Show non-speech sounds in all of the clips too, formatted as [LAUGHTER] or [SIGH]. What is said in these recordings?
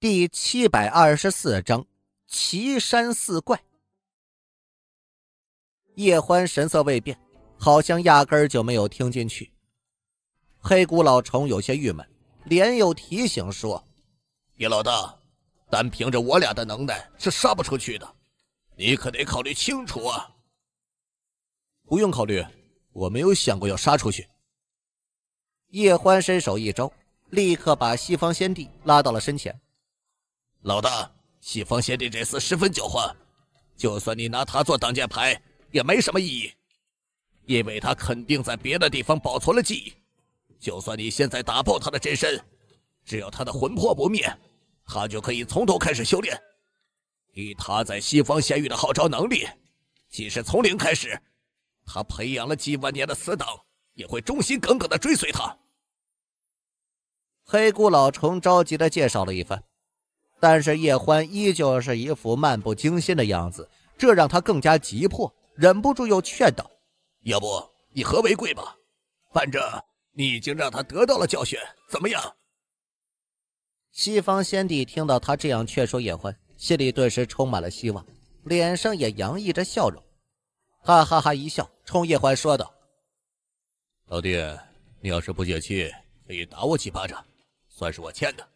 第七百二十四章奇山四怪。叶欢神色未变，好像压根儿就没有听进去。黑骨老虫有些郁闷，连又提醒说：“叶老大，单凭着我俩的能耐是杀不出去的，你可得考虑清楚啊！”不用考虑，我没有想过要杀出去。叶欢伸手一招，立刻把西方先帝拉到了身前。老大，西方仙帝这厮十分狡猾，就算你拿他做挡箭牌也没什么意义，因为他肯定在别的地方保存了记忆。就算你现在打爆他的真身，只要他的魂魄不灭，他就可以从头开始修炼。以他在西方仙域的号召能力，即使从零开始，他培养了几万年的死党也会忠心耿耿地追随他。黑骨老虫着急地介绍了一番。但是叶欢依旧是一副漫不经心的样子，这让他更加急迫，忍不住又劝道：“要不以和为贵吧，反正你已经让他得到了教训，怎么样？”西方先帝听到他这样劝说叶欢，心里顿时充满了希望，脸上也洋溢着笑容。他哈哈一笑，冲叶欢说道：“老弟，你要是不解气，可以打我几巴掌，算是我欠的。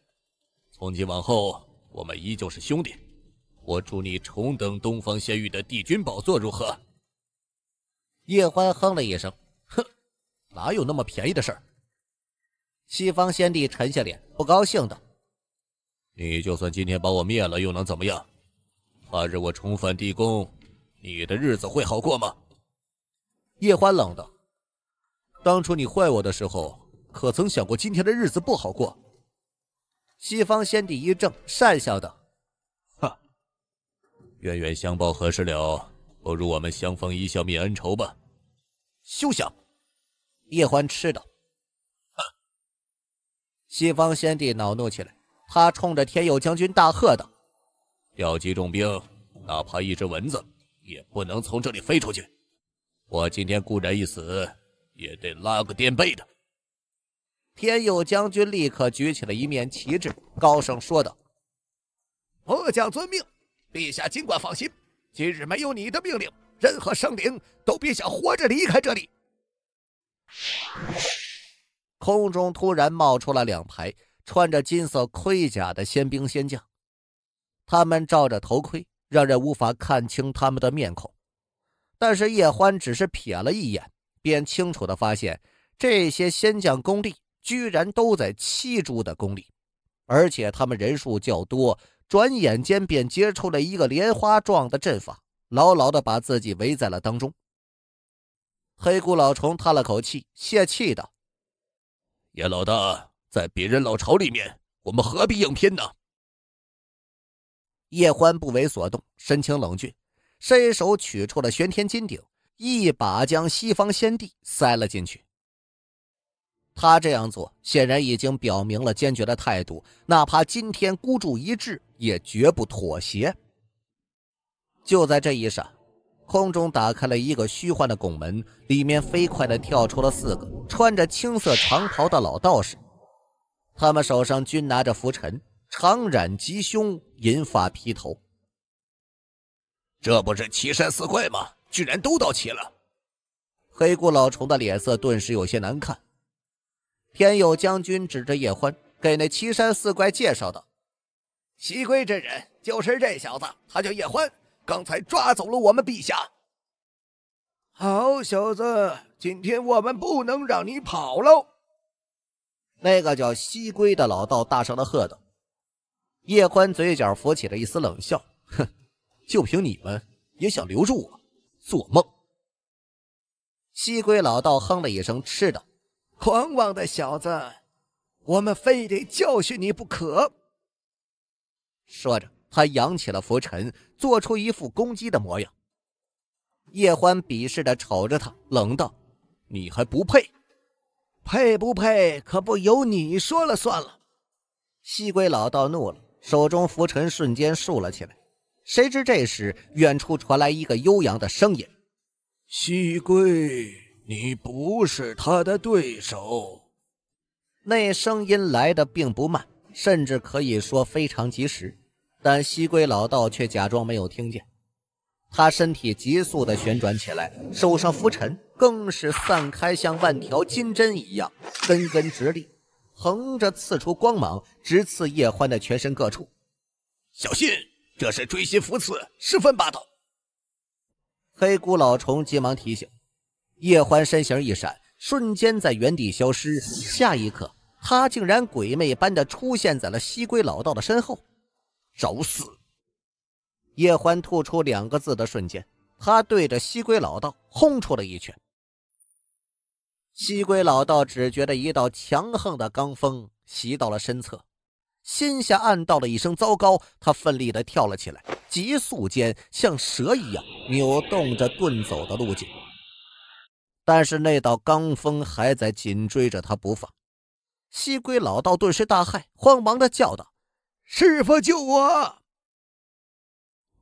从今往后。”我们依旧是兄弟，我祝你重登东方仙域的帝君宝座，如何？叶欢哼了一声，哼，哪有那么便宜的事儿？西方仙帝沉下脸，不高兴道：“你就算今天把我灭了，又能怎么样？怕日我重返地宫，你的日子会好过吗？”叶欢冷道：“当初你坏我的时候，可曾想过今天的日子不好过？”西方先帝一怔，讪笑道：“哼，冤冤相报何时了？不如我们相逢一笑泯恩仇吧。”“休想！”叶欢斥道。“哼！”西方先帝恼怒起来，他冲着天佑将军大喝道：“调集重兵，哪怕一只蚊子也不能从这里飞出去！我今天固然一死，也得拉个垫背的。”天佑将军立刻举起了一面旗帜，高声说道：“末将遵命，陛下尽管放心。今日没有你的命令，任何生灵都别想活着离开这里。”空中突然冒出了两排穿着金色盔甲的仙兵仙将，他们罩着头盔，让人无法看清他们的面孔。但是叶欢只是瞥了一眼，便清楚地发现这些仙将功力。居然都在七珠的功力，而且他们人数较多，转眼间便结出了一个莲花状的阵法，牢牢地把自己围在了当中。黑骨老虫叹了口气，泄气道：“叶老大在别人老巢里面，我们何必硬拼呢？”叶欢不为所动，神情冷峻，伸手取出了玄天金鼎，一把将西方仙帝塞了进去。他这样做显然已经表明了坚决的态度，哪怕今天孤注一掷，也绝不妥协。就在这一刹，空中打开了一个虚幻的拱门，里面飞快的跳出了四个穿着青色长袍的老道士，他们手上均拿着拂尘，长髯及胸，银发披头。这不是岐山四怪吗？居然都到齐了！黑骨老虫的脸色顿时有些难看。天佑将军指着叶欢，给那岐山四怪介绍道：“西归真人就是这小子，他叫叶欢，刚才抓走了我们陛下。好小子，今天我们不能让你跑喽！”那个叫西归的老道大声的喝道：“叶欢，嘴角浮起了一丝冷笑，哼，就凭你们也想留住我？做梦！”西归老道哼了一声，斥道。狂妄的小子，我们非得教训你不可！说着，他扬起了拂尘，做出一副攻击的模样。叶欢鄙视地瞅着他，冷道：“你还不配！配不配可不由你说了算了。”西归老道怒了，手中拂尘瞬间竖了起来。谁知这时，远处传来一个悠扬的声音：“西归。”你不是他的对手。那声音来的并不慢，甚至可以说非常及时，但西归老道却假装没有听见。他身体急速的旋转起来，手上浮尘更是散开，像万条金针一样，根根直立，横着刺出光芒，直刺叶欢的全身各处。小心，这是追心符刺，十分霸道。黑骨老虫急忙提醒。叶欢身形一闪，瞬间在原地消失。下一刻，他竟然鬼魅般的出现在了西归老道的身后。找死！叶欢吐出两个字的瞬间，他对着西归老道轰出了一拳。西归老道只觉得一道强横的罡风袭到了身侧，心下暗道了一声糟糕。他奋力的跳了起来，急速间像蛇一样扭动着遁走的路径。但是那道罡风还在紧追着他不放，西归老道顿时大骇，慌忙的叫道：“师傅救我！”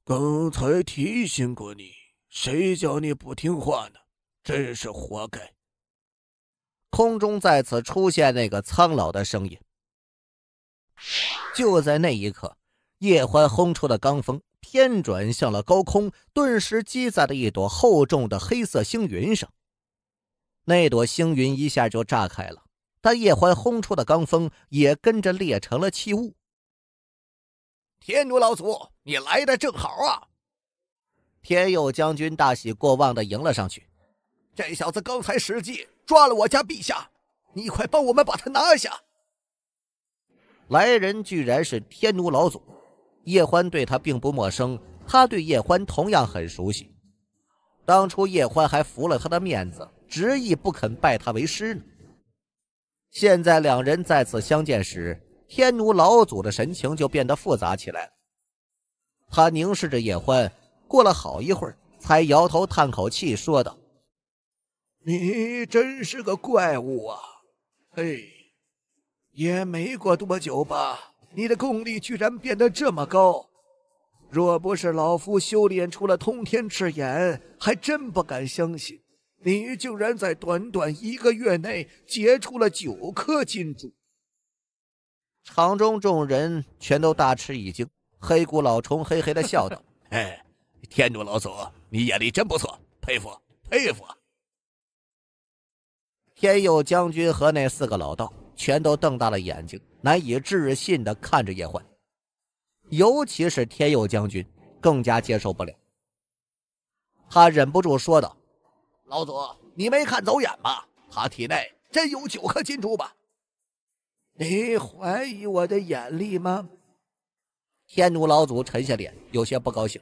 刚才提醒过你，谁叫你不听话呢？真是活该！空中再次出现那个苍老的声音。就在那一刻，叶欢轰出的罡风偏转向了高空，顿时击在了一朵厚重的黑色星云上。那朵星云一下就炸开了，但叶欢轰出的罡风也跟着裂成了气雾。天奴老祖，你来的正好啊！天佑将军大喜过望的迎了上去。这小子刚才使计抓了我家陛下，你快帮我们把他拿下！来人，居然是天奴老祖。叶欢对他并不陌生，他对叶欢同样很熟悉。当初叶欢还服了他的面子，执意不肯拜他为师呢。现在两人再次相见时，天奴老祖的神情就变得复杂起来了。他凝视着叶欢，过了好一会儿，才摇头叹口气说道：“你真是个怪物啊！嘿，也没过多久吧，你的功力居然变得这么高。”若不是老夫修炼出了通天赤眼，还真不敢相信你竟然在短短一个月内结出了九颗金珠。场中众人全都大吃一惊，黑谷老虫嘿嘿的笑道：“ [LAUGHS] 哎，天竺老祖，你眼力真不错，佩服佩服。”天佑将军和那四个老道全都瞪大了眼睛，难以置信的看着叶欢。尤其是天佑将军更加接受不了，他忍不住说道：“老祖，你没看走眼吧？他体内真有九颗金珠吧？你怀疑我的眼力吗？”天奴老祖沉下脸，有些不高兴。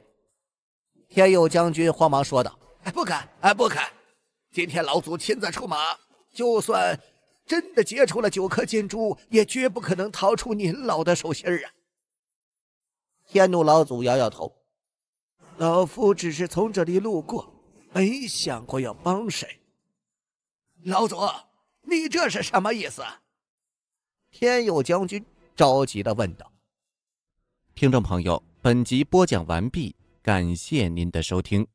天佑将军慌忙说道：“不敢，哎，不敢。今天老祖亲自出马，就算真的结出了九颗金珠，也绝不可能逃出您老的手心儿啊！”天怒老祖摇摇头：“老夫只是从这里路过，没想过要帮谁。”老祖，你这是什么意思？”天佑将军着急的问道。听众朋友，本集播讲完毕，感谢您的收听。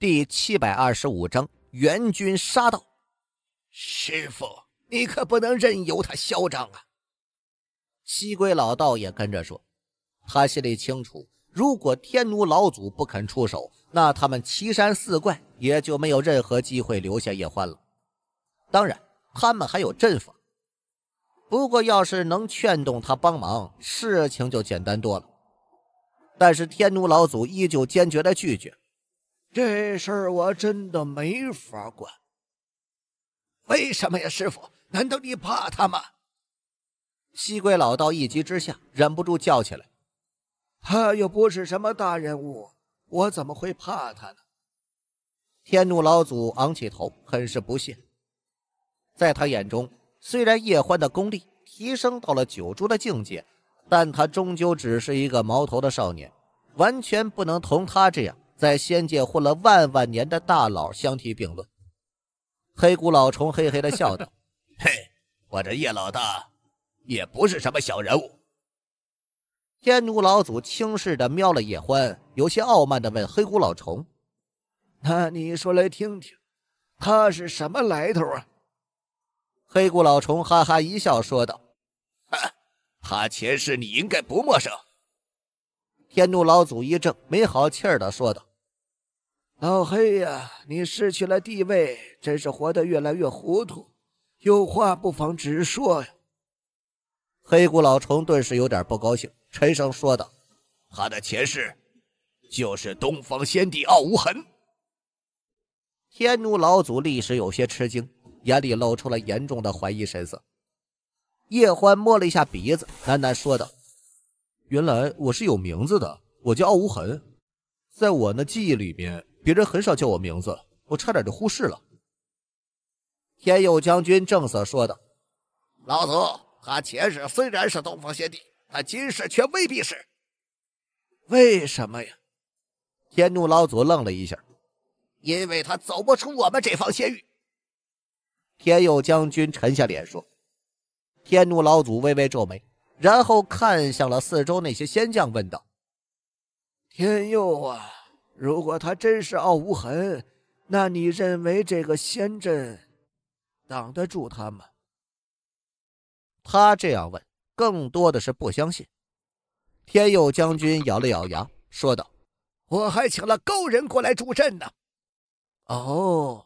第七百二十五章：援军杀到。师傅，你可不能任由他嚣张啊！”西归老道也跟着说。他心里清楚，如果天奴老祖不肯出手，那他们岐山四怪也就没有任何机会留下叶欢了。当然，他们还有阵法。不过，要是能劝动他帮忙，事情就简单多了。但是，天奴老祖依旧坚决的拒绝：“这事儿我真的没法管。”“为什么呀，师傅？难道你怕他吗？”西归老道一急之下，忍不住叫起来。他又不是什么大人物，我怎么会怕他呢？天怒老祖昂起头，很是不屑。在他眼中，虽然叶欢的功力提升到了九珠的境界，但他终究只是一个毛头的少年，完全不能同他这样在仙界混了万万年的大佬相提并论。黑骨老虫嘿嘿的笑道：“ [LAUGHS] 嘿，我这叶老大也不是什么小人物。”天奴老祖轻视的瞄了叶欢，有些傲慢的问：“黑骨老虫，那你说来听听，他是什么来头啊？”黑骨老虫哈哈一笑，说道：“哈，他前世你应该不陌生。”天奴老祖一怔，没好气儿说道：“老黑呀，你失去了地位，真是活得越来越糊涂，有话不妨直说呀。”黑骨老虫顿时有点不高兴。陈生说道：“他的前世就是东方仙帝傲无痕。”天奴老祖立时有些吃惊，眼里露出了严重的怀疑神色。叶欢摸了一下鼻子，喃喃说道：“原来我是有名字的，我叫傲无痕。在我那记忆里面，别人很少叫我名字，我差点就忽视了。”天佑将军正色说道：“老祖，他前世虽然是东方仙帝。”他今世却未必是。为什么呀？天怒老祖愣了一下，因为他走不出我们这方仙域。天佑将军沉下脸说：“天怒老祖微微皱眉，然后看向了四周那些仙将，问道：‘天佑啊，如果他真是傲无痕，那你认为这个仙阵挡得住他吗？’他这样问。”更多的是不相信。天佑将军咬了咬牙，说道：“我还请了高人过来助阵呢。”哦，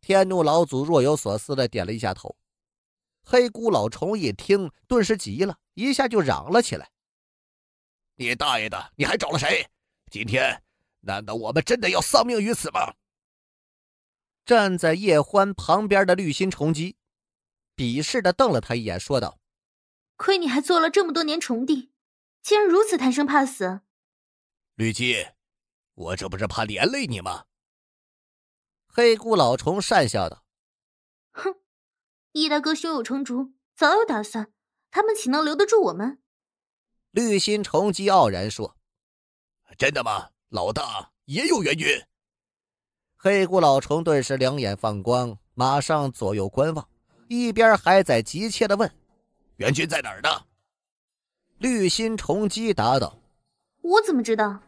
天怒老祖若有所思的点了一下头。黑姑老虫一听，顿时急了，一下就嚷了起来：“你大爷的！你还找了谁？今天难道我们真的要丧命于此吗？”站在叶欢旁边的绿心虫姬，鄙视的瞪了他一眼，说道。亏你还做了这么多年虫帝，竟然如此贪生怕死！吕姬，我这不是怕连累你吗？黑姑老虫讪笑道：“哼，易大哥胸有成竹，早有打算，他们岂能留得住我们？”绿心虫姬傲然说：“真的吗？老大也有援军？”黑姑老虫顿时两眼放光，马上左右观望，一边还在急切的问。援军在哪儿呢？绿心虫姬答道：“我怎么知道？”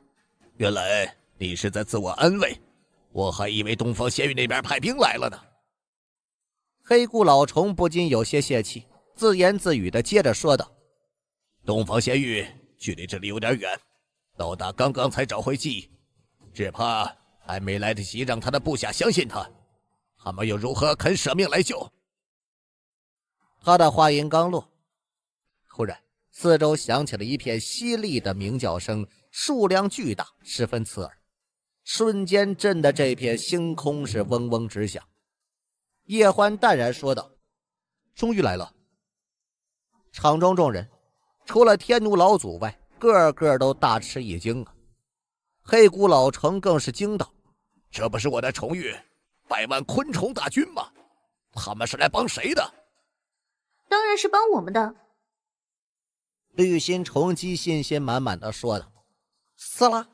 原来你是在自我安慰，我还以为东方仙域那边派兵来了呢。黑顾老虫不禁有些泄气，自言自语的接着说道：“东方仙域距离这里有点远，老大刚刚才找回记忆，只怕还没来得及让他的部下相信他，他们又如何肯舍命来救？”他的话音刚落。忽然，四周响起了一片犀利的鸣叫声，数量巨大，十分刺耳，瞬间震得这片星空是嗡嗡直响。叶欢淡然说道：“终于来了。”场中众人除了天奴老祖外，个个都大吃一惊啊！黑谷老成更是惊道：“这不是我的重遇，百万昆虫大军吗？他们是来帮谁的？”“当然是帮我们的。”绿心虫姬信心满满的说道：“撕拉！”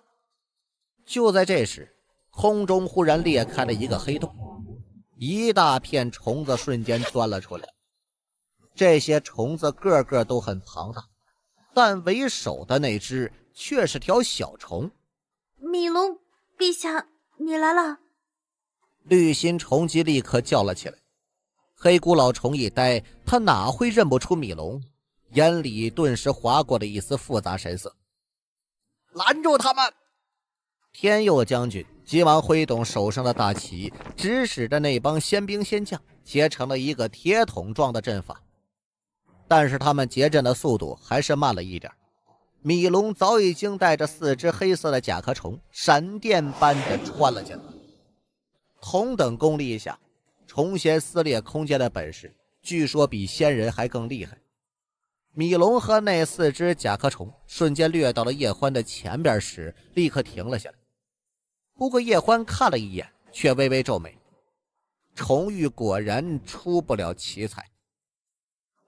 就在这时，空中忽然裂开了一个黑洞，一大片虫子瞬间钻了出来。这些虫子个个都很庞大，但为首的那只却是条小虫。米龙陛下，你来了！绿心虫姬立刻叫了起来。黑骨老虫一呆，他哪会认不出米龙？眼里顿时划过了一丝复杂神色。拦住他们！天佑将军急忙挥动手上的大旗，指使着那帮仙兵仙将结成了一个铁桶状的阵法。但是他们结阵的速度还是慢了一点。米龙早已经带着四只黑色的甲壳虫，闪电般的穿了进来。同等功力下，虫仙撕裂空间的本事，据说比仙人还更厉害。米龙和那四只甲壳虫瞬间掠到了叶欢的前边时，立刻停了下来。不过叶欢看了一眼，却微微皱眉。虫域果然出不了奇才。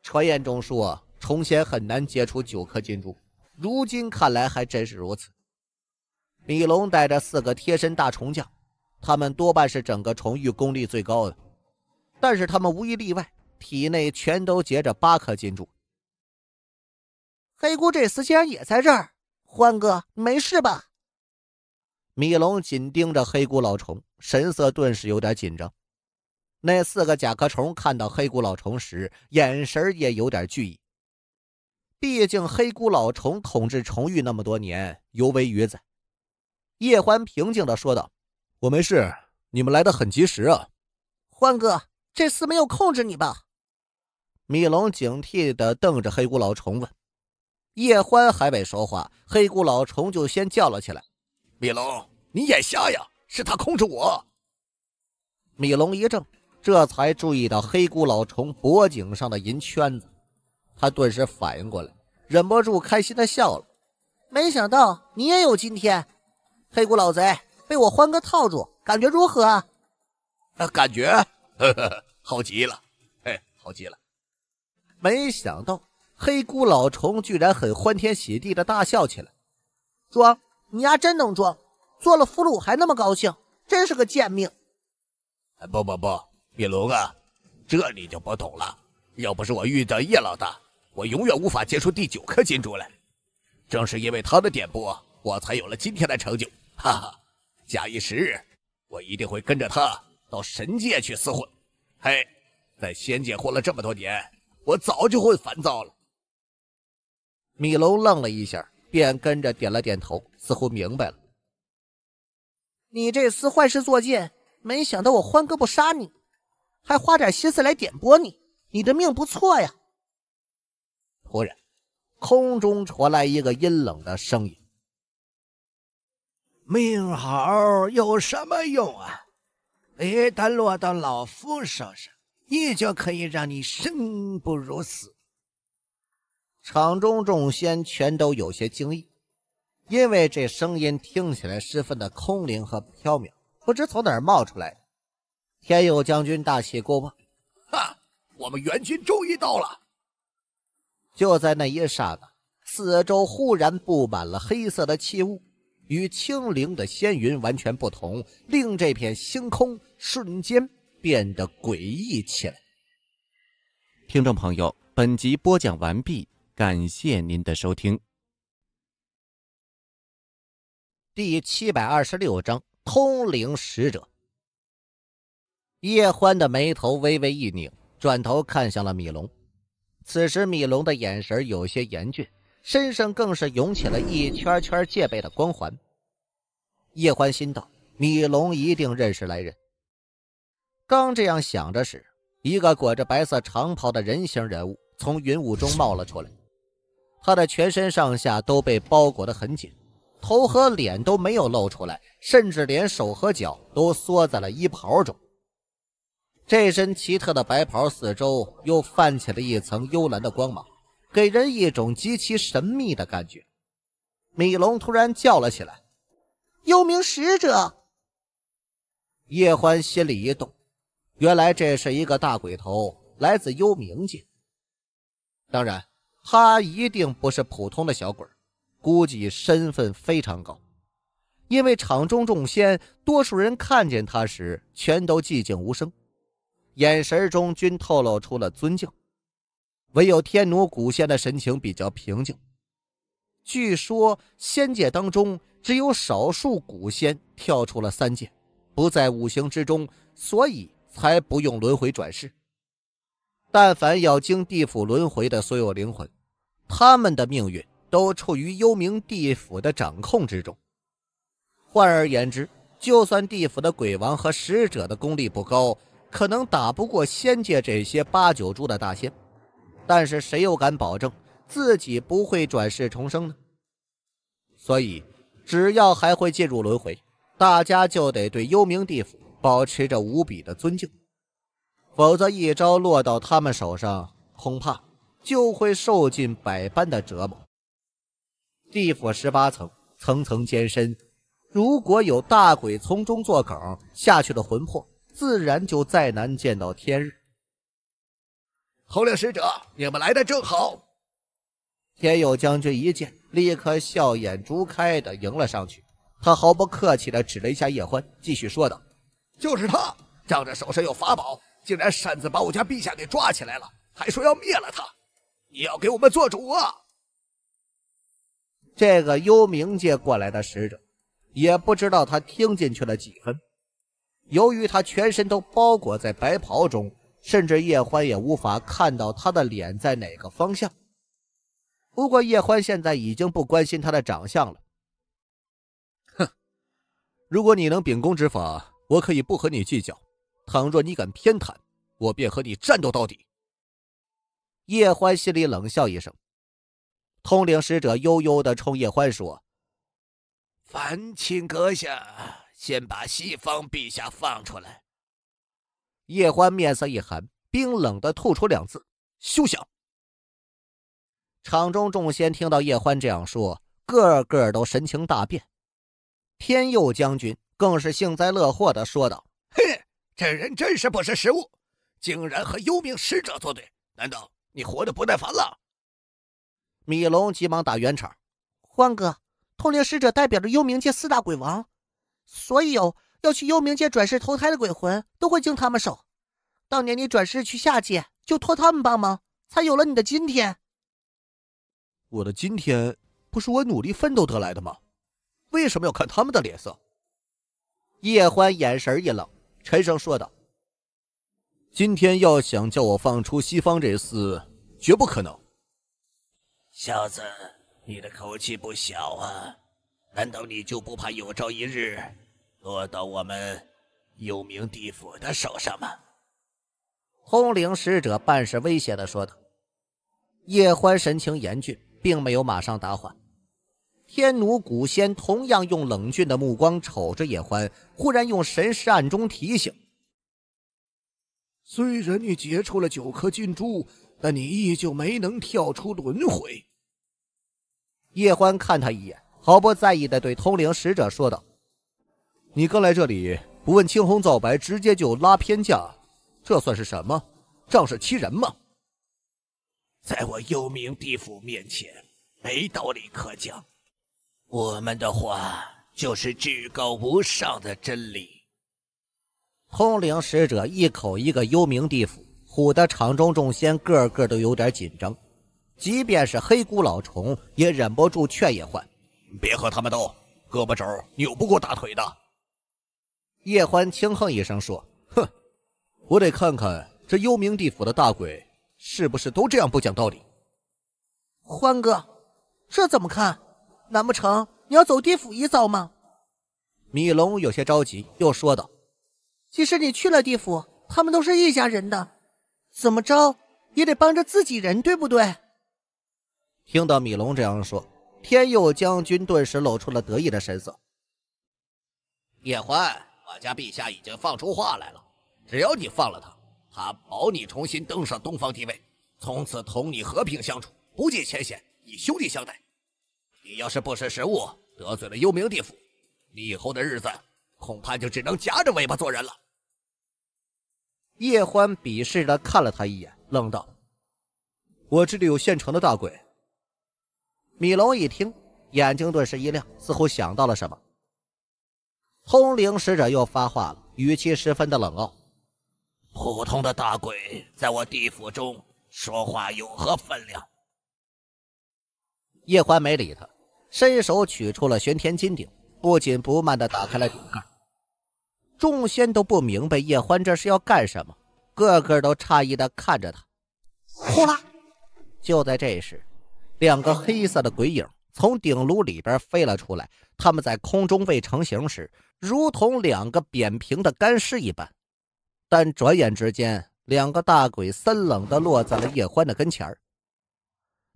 传言中说，虫仙很难结出九颗金珠，如今看来还真是如此。米龙带着四个贴身大虫将，他们多半是整个虫域功力最高的，但是他们无一例外，体内全都结着八颗金珠。黑姑这厮竟然也在这儿，欢哥，没事吧？米龙紧盯着黑姑老虫，神色顿时有点紧张。那四个甲壳虫看到黑姑老虫时，眼神也有点惧意。毕竟黑姑老虫统治虫域那么多年，尤为勇宰。叶欢平静的说道：“我没事，你们来的很及时啊。”欢哥，这厮没有控制你吧？米龙警惕的瞪着黑姑老虫问。叶欢还没说话，黑骨老虫就先叫了起来：“米龙，你眼瞎呀？是他控制我。”米龙一怔，这才注意到黑骨老虫脖颈上的银圈子，他顿时反应过来，忍不住开心的笑了：“没想到你也有今天，黑骨老贼被我欢哥套住，感觉如何？”“啊？”“感觉好极了，嘿，好极了。”没想到。黑姑老虫居然很欢天喜地的大笑起来，装你丫真能装，做了俘虏还那么高兴，真是个贱命！不不不，比龙啊，这你就不懂了。要不是我遇到叶老大，我永远无法结出第九颗金珠来。正是因为他的点拨，我才有了今天的成就。哈哈，假以时日，我一定会跟着他到神界去厮混。嘿，在仙界混了这么多年，我早就混烦躁了。米楼愣了一下，便跟着点了点头，似乎明白了。你这厮坏事做尽，没想到我欢哥不杀你，还花点心思来点拨你。你的命不错呀。突然，空中传来一个阴冷的声音：“命好有什么用啊？一旦落到老夫手上，也就可以让你生不如死。”场中众仙全都有些惊异，因为这声音听起来十分的空灵和飘渺，不知从哪儿冒出来的。天佑将军大喜过望：“哈，我们援军终于到了！”就在那一刹那，四周忽然布满了黑色的气雾，与清灵的仙云完全不同，令这片星空瞬间变得诡异起来。听众朋友，本集播讲完毕。感谢您的收听。第七百二十六章通灵使者。叶欢的眉头微微一拧，转头看向了米龙。此时，米龙的眼神有些严峻，身上更是涌起了一圈圈戒备的光环。叶欢心道：米龙一定认识来人。刚这样想着时，一个裹着白色长袍的人形人物从云雾中冒了出来。他的全身上下都被包裹得很紧，头和脸都没有露出来，甚至连手和脚都缩在了衣袍中。这身奇特的白袍四周又泛起了一层幽蓝的光芒，给人一种极其神秘的感觉。米龙突然叫了起来：“幽冥使者！”叶欢心里一动，原来这是一个大鬼头，来自幽冥界。当然。他一定不是普通的小鬼估计身份非常高。因为场中众仙，多数人看见他时全都寂静无声，眼神中均透露出了尊敬。唯有天奴古仙的神情比较平静。据说仙界当中只有少数古仙跳出了三界，不在五行之中，所以才不用轮回转世。但凡要经地府轮回的所有灵魂，他们的命运都处于幽冥地府的掌控之中。换而言之，就算地府的鬼王和使者的功力不高，可能打不过仙界这些八九珠的大仙，但是谁又敢保证自己不会转世重生呢？所以，只要还会进入轮回，大家就得对幽冥地府保持着无比的尊敬。否则，一招落到他们手上，恐怕就会受尽百般的折磨。地府十八层，层层艰深，如果有大鬼从中作梗，下去的魂魄自然就再难见到天日。候令使者，你们来的正好。天佑将军一见，立刻笑眼逐开的迎了上去。他毫不客气的指了一下叶欢，继续说道：“就是他，仗着手上有法宝。”竟然擅自把我家陛下给抓起来了，还说要灭了他！你要给我们做主啊！这个幽冥界过来的使者，也不知道他听进去了几分。由于他全身都包裹在白袍中，甚至叶欢也无法看到他的脸在哪个方向。不过叶欢现在已经不关心他的长相了。哼，如果你能秉公执法，我可以不和你计较。倘若你敢偏袒，我便和你战斗到底。叶欢心里冷笑一声，通灵使者悠悠的冲叶欢说：“烦请阁下先把西方陛下放出来。”叶欢面色一寒，冰冷的吐出两字：“休想！”场中众仙听到叶欢这样说，个个都神情大变。天佑将军更是幸灾乐祸的说道。这人真是不识时务，竟然和幽冥使者作对！难道你活得不耐烦了？米龙急忙打圆场：“欢哥，通灵使者代表着幽冥界四大鬼王，所有要去幽冥界转世投胎的鬼魂都会经他们手。当年你转世去下界，就托他们帮忙，才有了你的今天。我的今天不是我努力奋斗得来的吗？为什么要看他们的脸色？”叶欢眼神一冷。沉声说道：“今天要想叫我放出西方这厮，绝不可能。”小子，你的口气不小啊！难道你就不怕有朝一日落到我们幽冥地府的手上吗？”通灵使者半是威胁的说道。叶欢神情严峻，并没有马上答话。天奴古仙同样用冷峻的目光瞅着叶欢，忽然用神识暗中提醒：“虽然你结出了九颗金珠，但你依旧没能跳出轮回。”叶欢看他一眼，毫不在意地对通灵使者说道：“你刚来这里，不问青红皂白，直接就拉偏架，这算是什么？仗势欺人吗？在我幽冥地府面前，没道理可讲。”我们的话就是至高无上的真理。通灵使者一口一个幽冥地府，唬得场中众仙个个都有点紧张。即便是黑骨老虫，也忍不住劝叶欢：“别和他们斗，胳膊肘扭不过大腿的。”叶欢轻哼一声说：“哼，我得看看这幽冥地府的大鬼是不是都这样不讲道理。”欢哥，这怎么看？难不成你要走地府一遭吗？米龙有些着急，又说道：“即使你去了地府，他们都是一家人，的怎么着也得帮着自己人，对不对？”听到米龙这样说，天佑将军顿时露出了得意的神色。叶欢，我家陛下已经放出话来了，只要你放了他，他保你重新登上东方帝位，从此同你和平相处，不计前嫌，以兄弟相待。”你要是不识时务，得罪了幽冥地府，你以后的日子恐怕就只能夹着尾巴做人了。叶欢鄙视的看了他一眼，愣道：“我这里有现成的大鬼。”米龙一听，眼睛顿时一亮，似乎想到了什么。通灵使者又发话了，语气十分的冷傲：“普通的大鬼在我地府中说话有何分量？”叶欢没理他。伸手取出了玄天金鼎，不紧不慢地打开了顶盖。众仙都不明白叶欢这是要干什么，个个都诧异地看着他。呼啦！就在这时，两个黑色的鬼影从鼎炉里边飞了出来。他们在空中未成形时，如同两个扁平的干尸一般。但转眼之间，两个大鬼森冷地落在了叶欢的跟前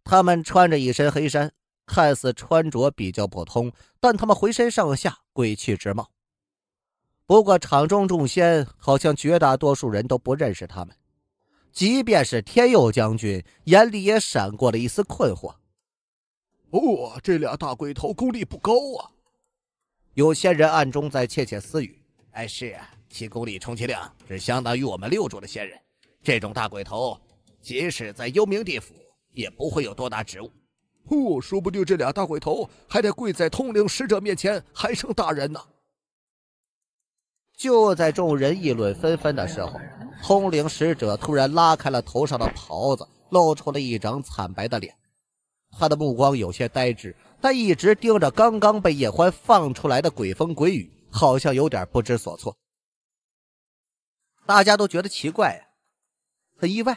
他们穿着一身黑衫。看似穿着比较普通，但他们浑身上下鬼气直冒。不过场中众仙好像绝大多数人都不认识他们，即便是天佑将军，眼里也闪过了一丝困惑。哦，这俩大鬼头功力不高啊！有仙人暗中在窃窃私语：“哎，是，啊，其功力充其量只相当于我们六重的仙人。这种大鬼头，即使在幽冥地府，也不会有多大职务。”哦，说不定这俩大鬼头还得跪在通灵使者面前，还称大人呢。就在众人议论纷纷的时候，通灵使者突然拉开了头上的袍子，露出了一张惨白的脸。他的目光有些呆滞，但一直盯着刚刚被叶欢放出来的鬼风鬼雨，好像有点不知所措。大家都觉得奇怪啊，很意外，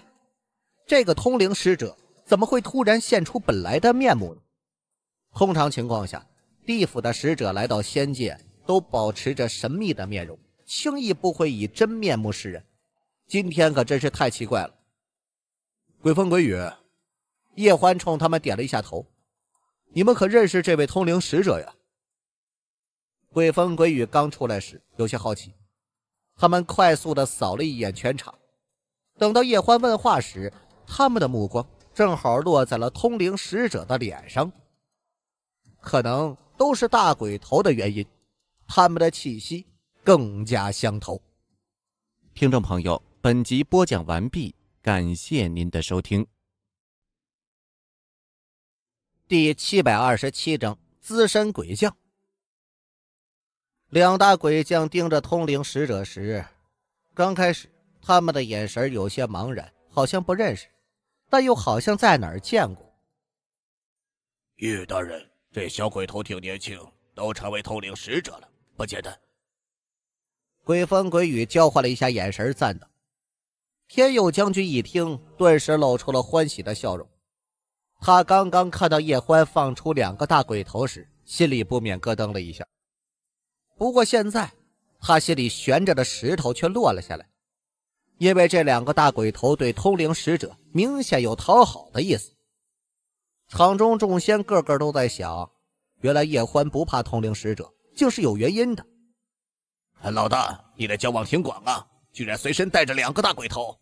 这个通灵使者。怎么会突然现出本来的面目呢？通常情况下，地府的使者来到仙界都保持着神秘的面容，轻易不会以真面目示人。今天可真是太奇怪了。鬼风鬼雨，叶欢冲他们点了一下头，你们可认识这位通灵使者呀？鬼风鬼雨刚出来时有些好奇，他们快速的扫了一眼全场，等到叶欢问话时，他们的目光。正好落在了通灵使者的脸上。可能都是大鬼头的原因，他们的气息更加相投。听众朋友，本集播讲完毕，感谢您的收听。第七百二十七章：资深鬼将。两大鬼将盯着通灵使者时，刚开始他们的眼神有些茫然，好像不认识。但又好像在哪儿见过。玉大人，这小鬼头挺年轻，都成为通灵使者了，不简单。鬼风鬼雨交换了一下眼神，赞道：“天佑将军一听，顿时露出了欢喜的笑容。他刚刚看到叶欢放出两个大鬼头时，心里不免咯噔了一下。不过现在，他心里悬着的石头却落了下来。”因为这两个大鬼头对通灵使者明显有讨好的意思，场中众仙个个都在想：原来叶欢不怕通灵使者，竟是有原因的。老大，你的交往挺广啊，居然随身带着两个大鬼头。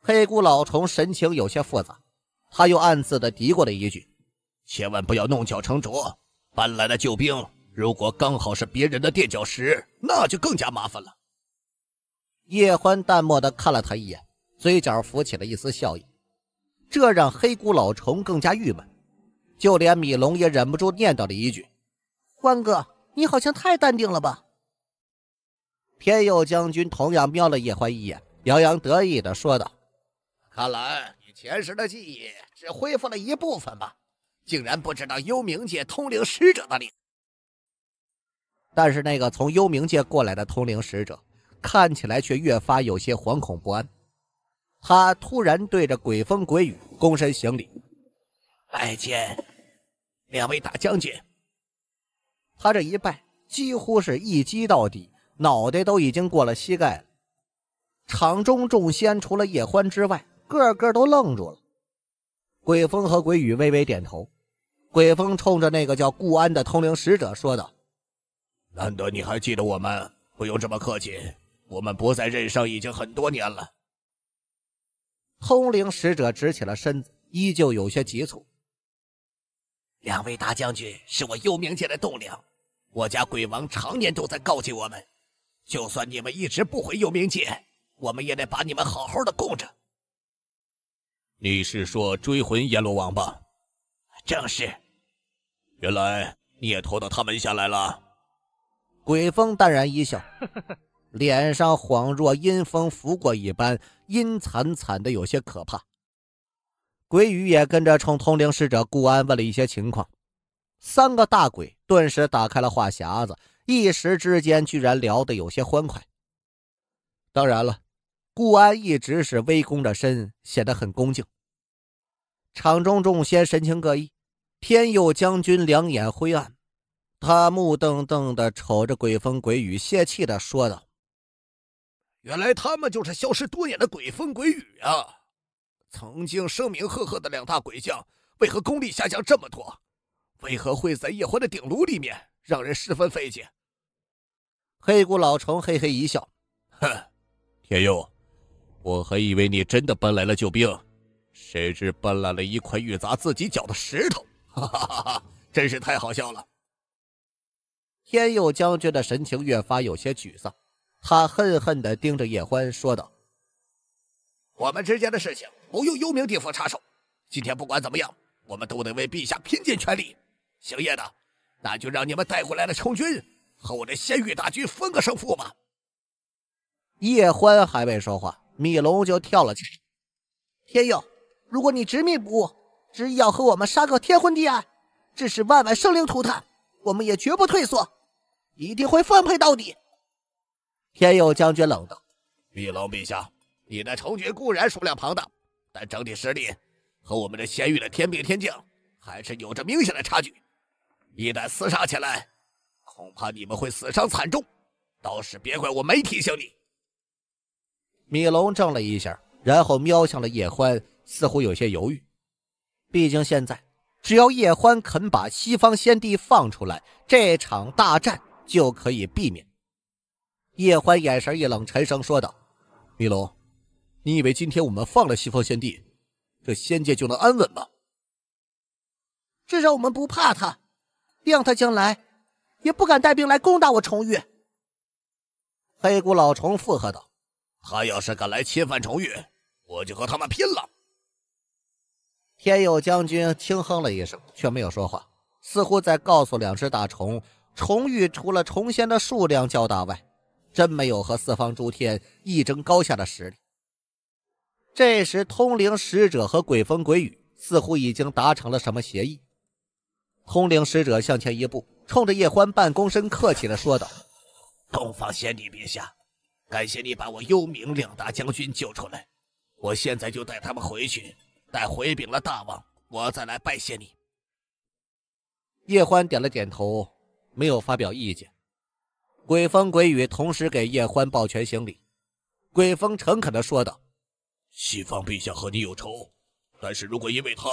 黑骨老虫神情有些复杂，他又暗自的嘀咕了一句：“千万不要弄巧成拙，搬来的救兵如果刚好是别人的垫脚石，那就更加麻烦了。”叶欢淡漠的看了他一眼，嘴角浮起了一丝笑意，这让黑骨老虫更加郁闷。就连米龙也忍不住念叨了一句：“欢哥，你好像太淡定了吧？”天佑将军同样瞄了叶欢一眼，洋洋得意地说道：“看来你前世的记忆只恢复了一部分吧？竟然不知道幽冥界通灵使者的脸。但是那个从幽冥界过来的通灵使者。”看起来却越发有些惶恐不安。他突然对着鬼风鬼雨躬身行礼，拜见两位大将军。他这一拜几乎是一击到底，脑袋都已经过了膝盖了。场中众仙除了叶欢之外，个个都愣住了。鬼风和鬼雨微微点头。鬼风冲着那个叫顾安的通灵使者说道：“难得你还记得我们，不用这么客气。”我们不在任上已经很多年了。通灵使者直起了身子，依旧有些急促。两位大将军是我幽冥界的栋梁，我家鬼王常年都在告诫我们，就算你们一直不回幽冥界，我们也得把你们好好的供着。你是说追魂阎罗王吧？正是。原来你也投到他门下来了。鬼风淡然一笑。[LAUGHS] 脸上恍若阴风拂过一般，阴惨惨的有些可怕。鬼雨也跟着冲通灵使者顾安问了一些情况，三个大鬼顿时打开了话匣子，一时之间居然聊得有些欢快。当然了，顾安一直是微躬着身，显得很恭敬。场中众仙神情各异，天佑将军两眼灰暗，他目瞪瞪的瞅着鬼风、鬼雨，泄气的说道。原来他们就是消失多年的鬼风鬼雨啊！曾经声名赫赫的两大鬼将，为何功力下降这么多？为何会在夜欢的鼎炉里面？让人十分费解。黑谷老虫嘿嘿一笑，哼，天佑，我还以为你真的搬来了救兵，谁知搬来了一块欲砸自己脚的石头，哈哈哈哈，真是太好笑了。天佑将军的神情越发有些沮丧。他恨恨的盯着叶欢说道：“我们之间的事情不用幽冥地府插手，今天不管怎么样，我们都得为陛下拼尽全力。姓叶的，那就让你们带过来的重军和我的仙域大军分个胜负吧。”叶欢还未说话，米龙就跳了起来：“天佑，如果你执迷不悟，执意要和我们杀个天昏地暗，致使万万生灵涂炭，我们也绝不退缩，一定会奉陪到底。”天佑将军冷道：“米龙陛下，你的虫军固然数量庞大，但整体实力和我们这仙域的天兵天将还是有着明显的差距。一旦厮杀起来，恐怕你们会死伤惨重。到时别怪我没提醒你。”米龙怔了一下，然后瞄向了叶欢，似乎有些犹豫。毕竟现在，只要叶欢肯把西方仙帝放出来，这场大战就可以避免。叶欢眼神一冷，沉声说道：“米龙，你以为今天我们放了西方仙帝，这仙界就能安稳吗？至少我们不怕他，谅他将来也不敢带兵来攻打我重玉。”黑骨老虫附和道：“他要是敢来侵犯重玉，我就和他们拼了。”天佑将军轻哼了一声，却没有说话，似乎在告诉两只大虫：重玉除了重仙的数量较大外，真没有和四方诸天一争高下的实力。这时，通灵使者和鬼风鬼雨似乎已经达成了什么协议。通灵使者向前一步，冲着叶欢半躬身，客气地说道：“东方先帝陛下，感谢你把我幽冥两大将军救出来。我现在就带他们回去，待回禀了大王，我再来拜谢你。”叶欢点了点头，没有发表意见。鬼风、鬼雨同时给叶欢抱拳行礼。鬼风诚恳地说道：“西方陛下和你有仇，但是如果因为他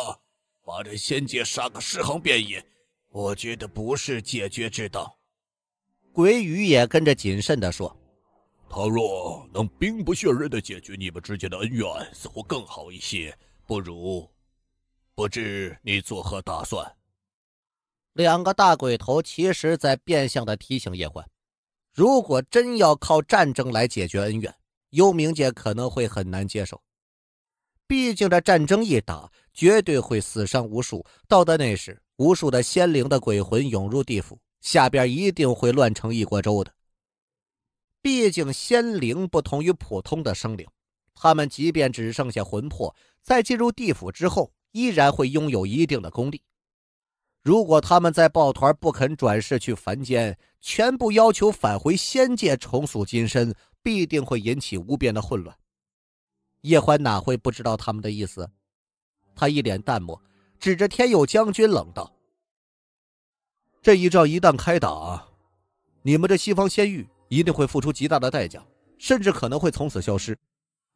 把这仙界杀个尸横遍野，我觉得不是解决之道。”鬼雨也跟着谨慎地说：“倘若能兵不血刃地解决你们之间的恩怨，似乎更好一些。不如，不知你作何打算？”两个大鬼头其实在变相的提醒叶欢。如果真要靠战争来解决恩怨，幽冥界可能会很难接受。毕竟这战争一打，绝对会死伤无数。到的那时，无数的仙灵的鬼魂涌入地府，下边一定会乱成一锅粥的。毕竟仙灵不同于普通的生灵，他们即便只剩下魂魄，在进入地府之后，依然会拥有一定的功力。如果他们在抱团不肯转世去凡间，全部要求返回仙界重塑金身，必定会引起无边的混乱。叶欢哪会不知道他们的意思？他一脸淡漠，指着天佑将军冷道：“这一仗一旦开打，你们这西方仙域一定会付出极大的代价，甚至可能会从此消失。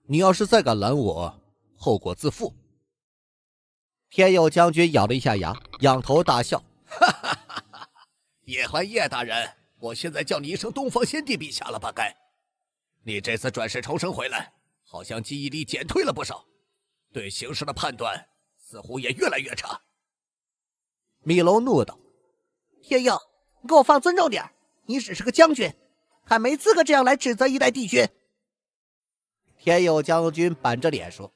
你要是再敢拦我，后果自负。”天佑将军咬了一下牙，仰头大笑：“哈哈哈！哈叶欢叶大人，我现在叫你一声东方仙帝陛下了吧？该。你这次转世重生回来，好像记忆力减退了不少，对形势的判断似乎也越来越差。”米龙怒道：“天佑，你给我放尊重点！你只是个将军，还没资格这样来指责一代帝君。”天佑将军板着脸说。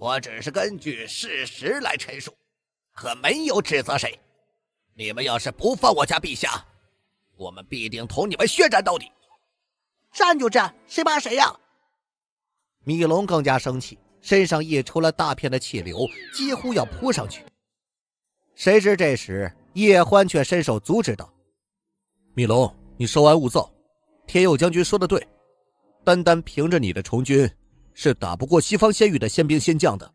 我只是根据事实来陈述，可没有指责谁。你们要是不放我家陛下，我们必定同你们血战到底。战就战，谁怕谁呀？米龙更加生气，身上溢出了大片的气流，几乎要扑上去。谁知这时叶欢却伸手阻止道：“米龙，你稍安勿躁。天佑将军说的对，单单凭着你的重军。”是打不过西方仙域的仙兵仙将的。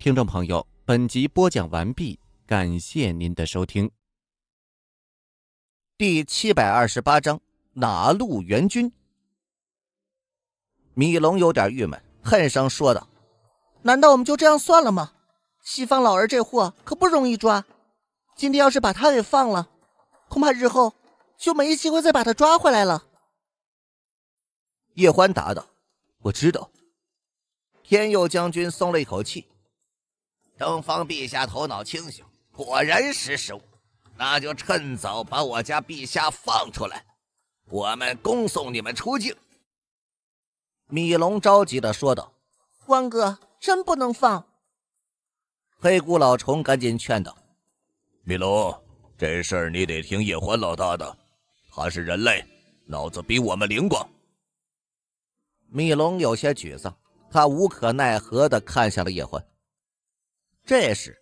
听众朋友，本集播讲完毕，感谢您的收听。第七百二十八章哪路援军？米龙有点郁闷，恨声说道：“难道我们就这样算了吗？西方老儿这货可不容易抓，今天要是把他给放了，恐怕日后就没机会再把他抓回来了。”叶欢答道。我知道，天佑将军松了一口气。东方陛下头脑清醒，果然识时务，那就趁早把我家陛下放出来，我们恭送你们出境。米龙着急的说道：“关哥，真不能放。”黑骨老虫赶紧劝道：“米龙，这事儿你得听叶欢老大的，他是人类，脑子比我们灵光。”米龙有些沮丧，他无可奈何的看向了叶欢。这时，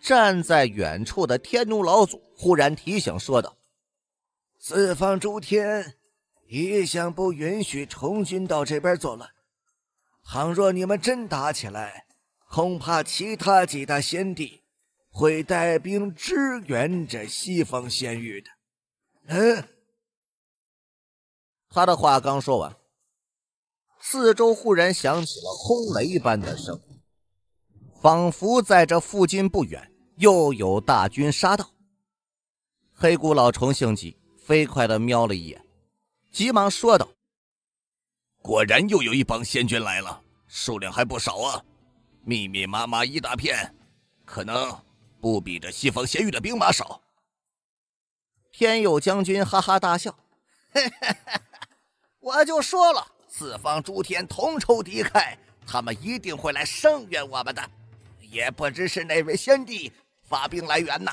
站在远处的天奴老祖忽然提醒说道：“四方诸天一向不允许重军到这边作乱，倘若你们真打起来，恐怕其他几大仙帝会带兵支援着西方仙域的。”嗯，他的话刚说完。四周忽然响起了轰雷般的声，仿佛在这附近不远又有大军杀到。黑骨老虫性急，飞快的瞄了一眼，急忙说道：“果然又有一帮仙军来了，数量还不少啊，密密麻麻一大片，可能不比这西方仙域的兵马少。”天佑将军哈哈大笑：“嘿嘿嘿我就说了。”四方诸天同仇敌忾，他们一定会来声援我们的。也不知是哪位先帝发兵来援呢？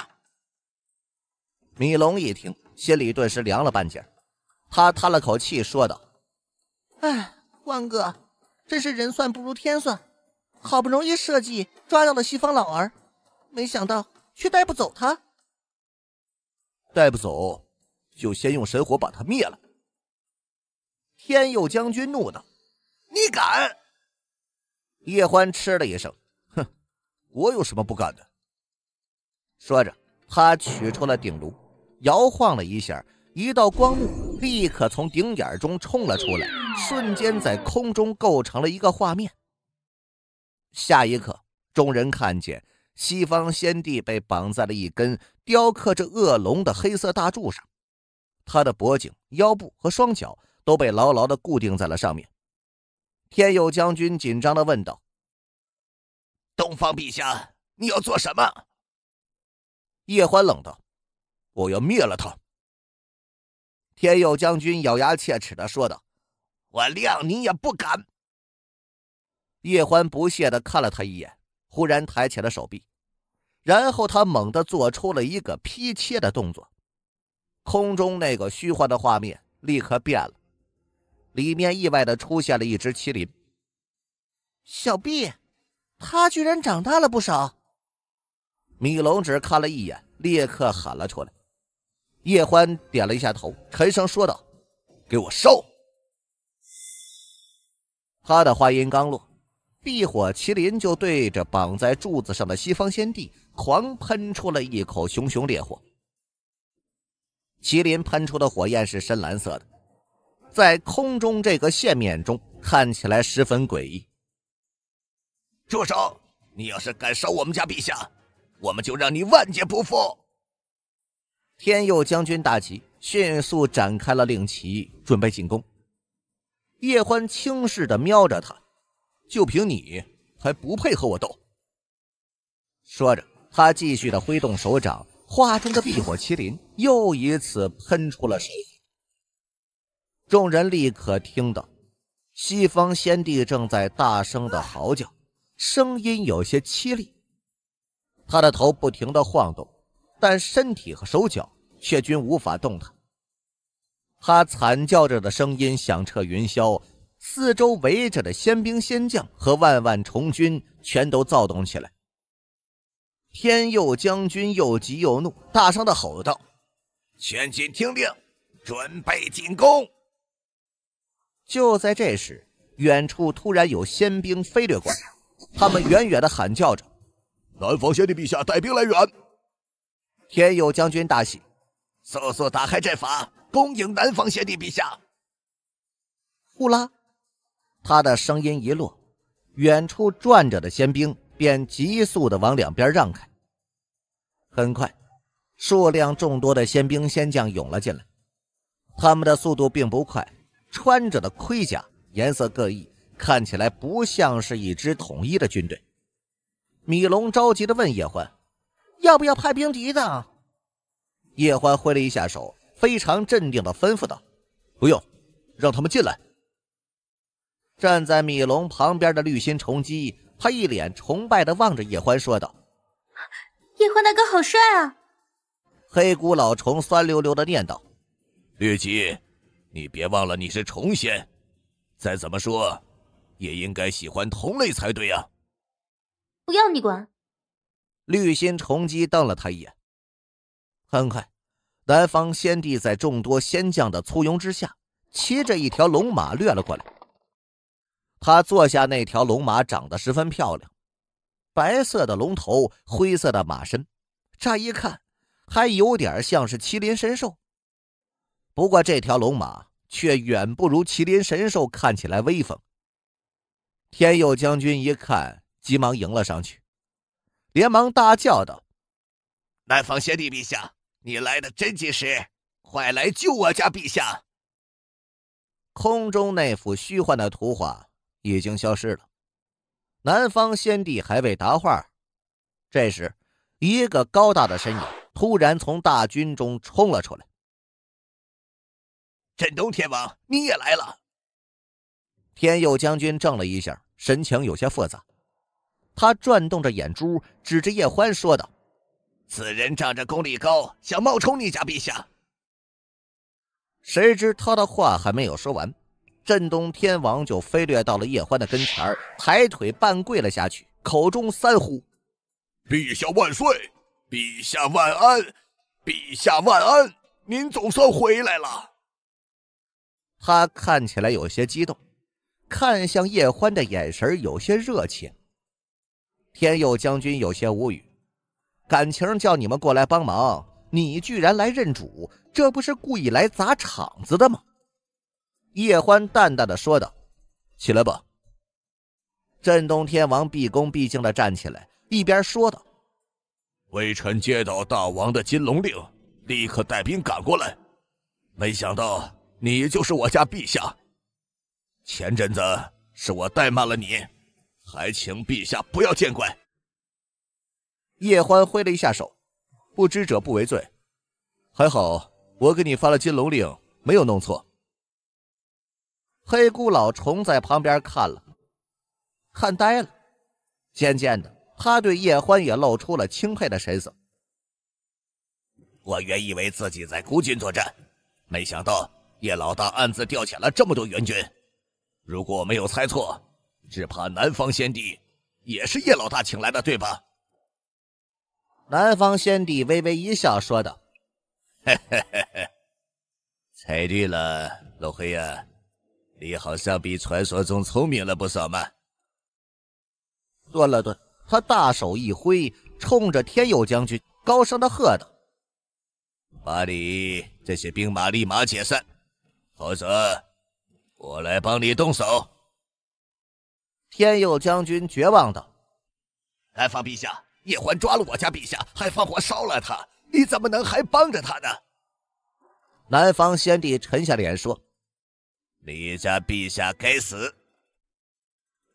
米龙一听，心里顿时凉了半截他叹了口气，说道：“哎，万哥，真是人算不如天算。好不容易设计抓到了西方老儿，没想到却带不走他。带不走，就先用神火把他灭了。”天佑将军怒道：“你敢！”叶欢嗤了一声，哼，我有什么不敢的？说着，他取出了鼎炉，摇晃了一下，一道光幕立刻从顶眼中冲了出来，瞬间在空中构成了一个画面。下一刻，众人看见西方先帝被绑在了一根雕刻着恶龙的黑色大柱上，他的脖颈、腰部和双脚。都被牢牢的固定在了上面。天佑将军紧张的问道：“东方陛下，你要做什么？”叶欢冷道：“我要灭了他。”天佑将军咬牙切齿的说道：“我谅你也不敢。”叶欢不屑的看了他一眼，忽然抬起了手臂，然后他猛地做出了一个劈切的动作，空中那个虚幻的画面立刻变了。里面意外的出现了一只麒麟，小毕，他居然长大了不少。米龙只看了一眼，立刻喊了出来。叶欢点了一下头，沉声说道：“给我烧！”他的话音刚落，避火麒麟就对着绑在柱子上的西方仙帝狂喷出了一口熊熊烈火。麒麟喷出的火焰是深蓝色的。在空中这个线面中看起来十分诡异。住手！你要是敢烧我们家陛下，我们就让你万劫不复。天佑将军大急，迅速展开了令旗，准备进攻。叶欢轻视的瞄着他，就凭你还不配和我斗。说着，他继续的挥动手掌，画中的避火麒麟又一次喷出了水。众人立刻听到，西方先帝正在大声的嚎叫，声音有些凄厉。他的头不停的晃动，但身体和手脚却均无法动弹。他惨叫着的声音响彻云霄，四周围着的仙兵仙将和万万虫军全都躁动起来。天佑将军又急又怒，大声的吼道：“全军听令，准备进攻！”就在这时，远处突然有仙兵飞掠过来，他们远远的喊叫着：“南方仙帝陛下带兵来援！”天佑将军大喜，速速打开阵法，恭迎南方仙帝陛下。呼啦，他的声音一落，远处转着的仙兵便急速的往两边让开。很快，数量众多的仙兵仙将涌了进来，他们的速度并不快。穿着的盔甲颜色各异，看起来不像是一支统一的军队。米龙着急的问叶欢：“要不要派兵抵挡？”叶欢挥了一下手，非常镇定的吩咐道：“不用，让他们进来。”站在米龙旁边的绿心虫姬，他一脸崇拜的望着叶欢，说道：“叶欢大哥好帅！”啊！”黑骨老虫酸溜溜的念道：“绿姬。”你别忘了，你是虫仙，再怎么说，也应该喜欢同类才对呀。不要你管！绿心虫姬瞪了他一眼。很快，南方仙帝在众多仙将的簇拥之下，骑着一条龙马掠了过来。他坐下那条龙马长得十分漂亮，白色的龙头，灰色的马身，乍一看还有点像是麒麟神兽。不过，这条龙马却远不如麒麟神兽看起来威风。天佑将军一看，急忙迎了上去，连忙大叫道：“南方先帝陛下，你来的真及时，快来救我家陛下！”空中那幅虚幻的图画已经消失了。南方先帝还未答话，这时，一个高大的身影突然从大军中冲了出来。震东天王，你也来了。天佑将军怔了一下，神情有些复杂。他转动着眼珠，指着叶欢说道：“此人仗着功力高，想冒充你家陛下。”谁知他的话还没有说完，震东天王就飞掠到了叶欢的跟前儿，抬腿半跪了下去，口中三呼：“陛下万岁！陛下万安！陛下万安！您总算回来了。”他看起来有些激动，看向叶欢的眼神有些热切。天佑将军有些无语，感情叫你们过来帮忙，你居然来认主，这不是故意来砸场子的吗？叶欢淡淡的说道：“起来吧。”震东天王毕恭毕敬的站起来，一边说道：“微臣接到大王的金龙令，立刻带兵赶过来，没想到。”你就是我家陛下。前阵子是我怠慢了你，还请陛下不要见怪。叶欢挥了一下手，不知者不为罪。还好我给你发了金龙令，没有弄错。黑孤老虫在旁边看了，看呆了。渐渐的，他对叶欢也露出了钦佩的神色。我原以为自己在孤军作战，没想到。叶老大暗自调遣了这么多援军，如果我没有猜错，只怕南方先帝也是叶老大请来的，对吧？南方先帝微微一笑，说道：“嘿嘿嘿嘿，猜对了，老黑呀，你好像比传说中聪明了不少嘛。”顿了顿，他大手一挥，冲着天佑将军高声的喝道：“把你这些兵马立马解散！”否则，我来帮你动手。”天佑将军绝望道，“南方陛下，叶环抓了我家陛下，还放火烧了他，你怎么能还帮着他呢？”南方先帝沉下脸说：“李家陛下该死。”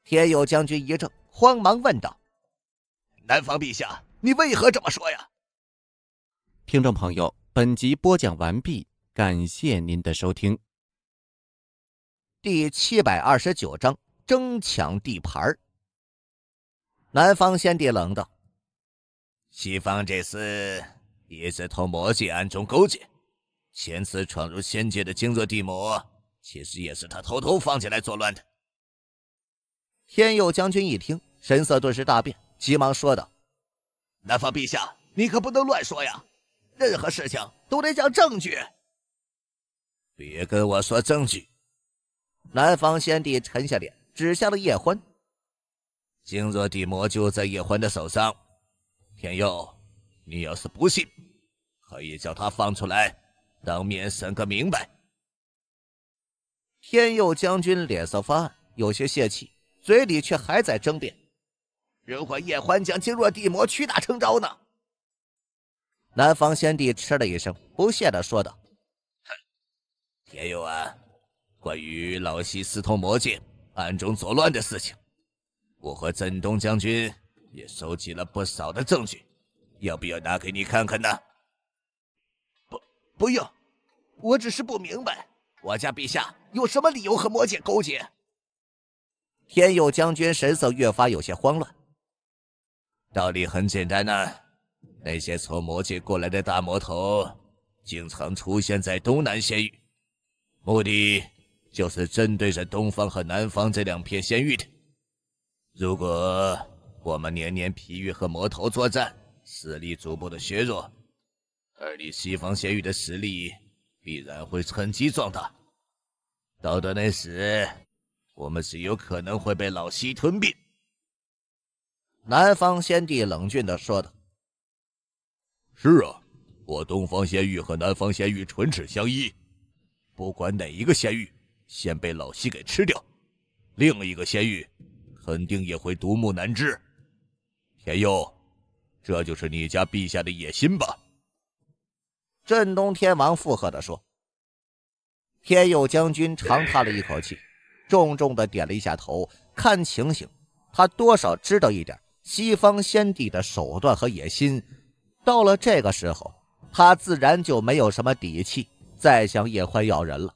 天佑将军一怔，慌忙问道：“南方陛下，你为何这么说呀？”听众朋友，本集播讲完毕，感谢您的收听。第七百二十九章争抢地盘。南方先帝冷道：“西方这厮也在同魔界暗中勾结，前次闯入仙界的金罗地魔，其实也是他偷偷放进来作乱的。”天佑将军一听，神色顿时大变，急忙说道：“南方陛下，你可不能乱说呀！任何事情都得讲证据。”别跟我说证据。南方仙帝沉下脸，指向了叶欢：“惊若地魔就在叶欢的手上。”天佑，你要是不信，可以叫他放出来，当面审个明白。”天佑将军脸色发暗，有些泄气，嘴里却还在争辩：“如果叶欢将惊若地魔屈打成招呢？”南方仙帝嗤了一声，不屑地说道：“哼，天佑啊！”关于老西私通魔界、暗中作乱的事情，我和镇东将军也收集了不少的证据，要不要拿给你看看呢？不，不用。我只是不明白，我家陛下有什么理由和魔界勾结？天佑将军神色越发有些慌乱。道理很简单呢，那些从魔界过来的大魔头，经常出现在东南仙域，目的……就是针对着东方和南方这两片仙域的。如果我们年年疲于和魔头作战，实力逐步的削弱，而你西方仙域的实力必然会趁机壮大。到的那时，我们是有可能会被老西吞并。”南方仙帝冷峻的说道。“是啊，我东方仙域和南方仙域唇齿相依，不管哪一个仙域。先被老西给吃掉，另一个仙域肯定也会独木难支。天佑，这就是你家陛下的野心吧？镇东天王附和的说。天佑将军长叹了一口气，重重的点了一下头。看情形，他多少知道一点西方先帝的手段和野心。到了这个时候，他自然就没有什么底气再向叶欢要人了。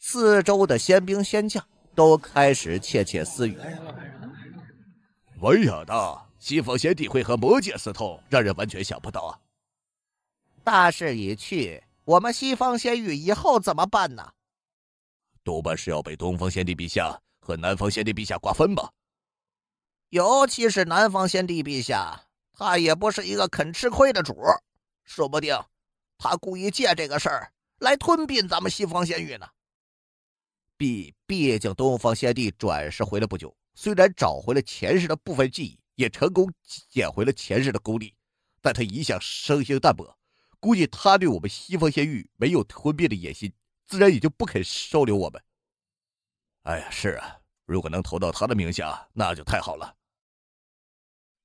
四周的仙兵仙将都开始窃窃私语：“没想的西方仙帝会和魔界私通，让人完全想不到啊！”大势已去，我们西方仙域以后怎么办呢？多半是要被东方先帝陛下和南方仙帝陛下瓜分吧？尤其是南方仙帝陛下，他也不是一个肯吃亏的主，说不定他故意借这个事儿来吞并咱们西方仙域呢。毕毕，业将东方仙帝转世回来不久，虽然找回了前世的部分记忆，也成功捡回了前世的功力，但他一向生性淡薄，估计他对我们西方仙域没有吞并的野心，自然也就不肯收留我们。哎呀，是啊，如果能投到他的名下，那就太好了。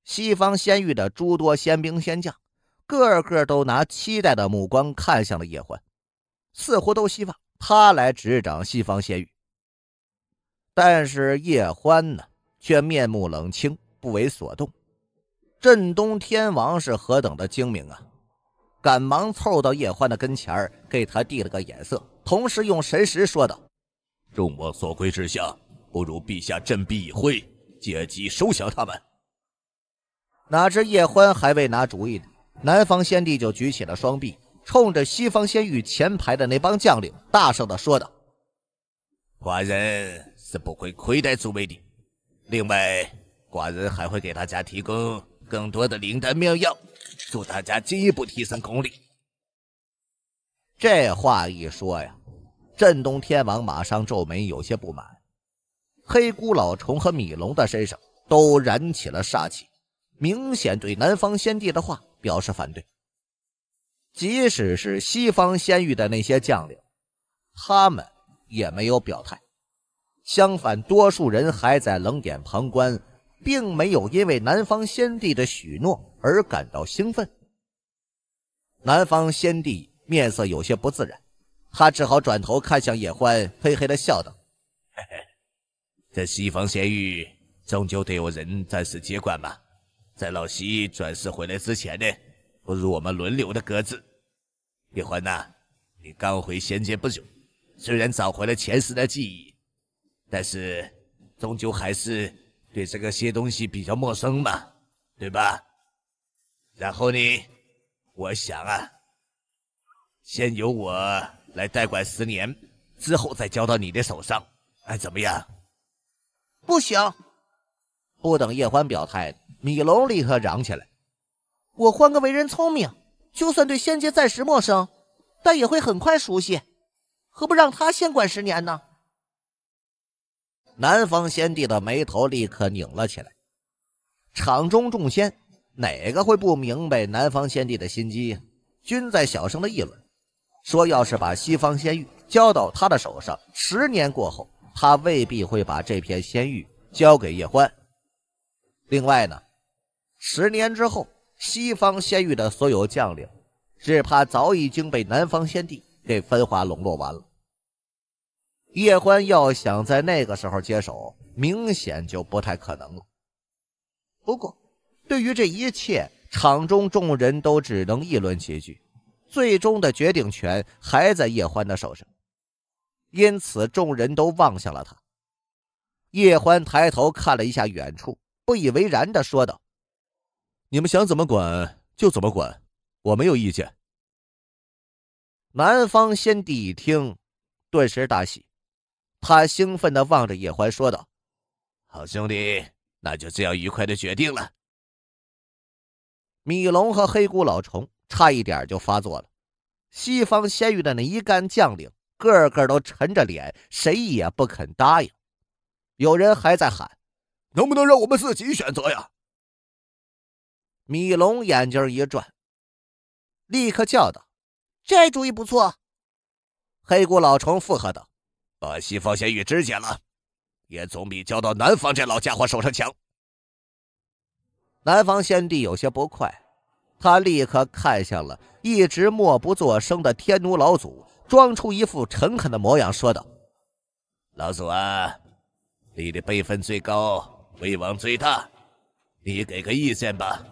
西方仙域的诸多仙兵仙将，个个都拿期待的目光看向了叶欢，似乎都希望。他来执掌西方仙域，但是叶欢呢，却面目冷清，不为所动。镇东天王是何等的精明啊，赶忙凑到叶欢的跟前儿，给他递了个眼色，同时用神识说道：“众望所归之下，不如陛下振臂一挥，借机收降他们。”哪知叶欢还未拿主意呢，南方仙帝就举起了双臂。冲着西方仙域前排的那帮将领大声地说道：“寡人是不会亏待诸位的。另外，寡人还会给大家提供更多的灵丹妙药，助大家进一步提升功力。”这话一说呀，震东天王马上皱眉，有些不满。黑姑老虫和米龙的身上都燃起了煞气，明显对南方仙帝的话表示反对。即使是西方仙域的那些将领，他们也没有表态。相反，多数人还在冷眼旁观，并没有因为南方仙帝的许诺而感到兴奋。南方仙帝面色有些不自然，他只好转头看向叶欢，嘿嘿地笑道：“嘿嘿，这西方仙域终究得有人暂时接管吧。在老西转世回来之前呢。”不如我们轮流的各子。叶欢呐，你刚回仙界不久，虽然找回了前世的记忆，但是终究还是对这个些东西比较陌生嘛，对吧？然后呢，我想啊，先由我来代管十年，之后再交到你的手上，哎，怎么样？不行！不等叶欢表态，米龙立刻嚷起来。我欢哥为人聪明，就算对仙界暂时陌生，但也会很快熟悉。何不让他先管十年呢？南方仙帝的眉头立刻拧了起来。场中众仙哪个会不明白南方仙帝的心机？均在小声的议论，说要是把西方仙域交到他的手上，十年过后，他未必会把这片仙域交给叶欢。另外呢，十年之后。西方仙域的所有将领，只怕早已经被南方仙帝给分化笼络完了。叶欢要想在那个时候接手，明显就不太可能了。不过，对于这一切，场中众人都只能议论几句。最终的决定权还在叶欢的手上，因此众人都望向了他。叶欢抬头看了一下远处，不以为然地说道。你们想怎么管就怎么管，我没有意见。南方先帝一听，顿时大喜，他兴奋的望着叶欢说道：“好兄弟，那就这样愉快的决定了。”米龙和黑骨老虫差一点就发作了，西方仙域的那一干将领个个都沉着脸，谁也不肯答应，有人还在喊：“能不能让我们自己选择呀？”米龙眼睛一转，立刻叫道：“这主意不错。”黑谷老虫附和道：“把西方仙域肢解了，也总比交到南方这老家伙手上强。”南方先帝有些不快，他立刻看向了一直默不作声的天奴老祖，装出一副诚恳的模样说道：“老祖啊，你的辈分最高，威望最大，你给个意见吧。”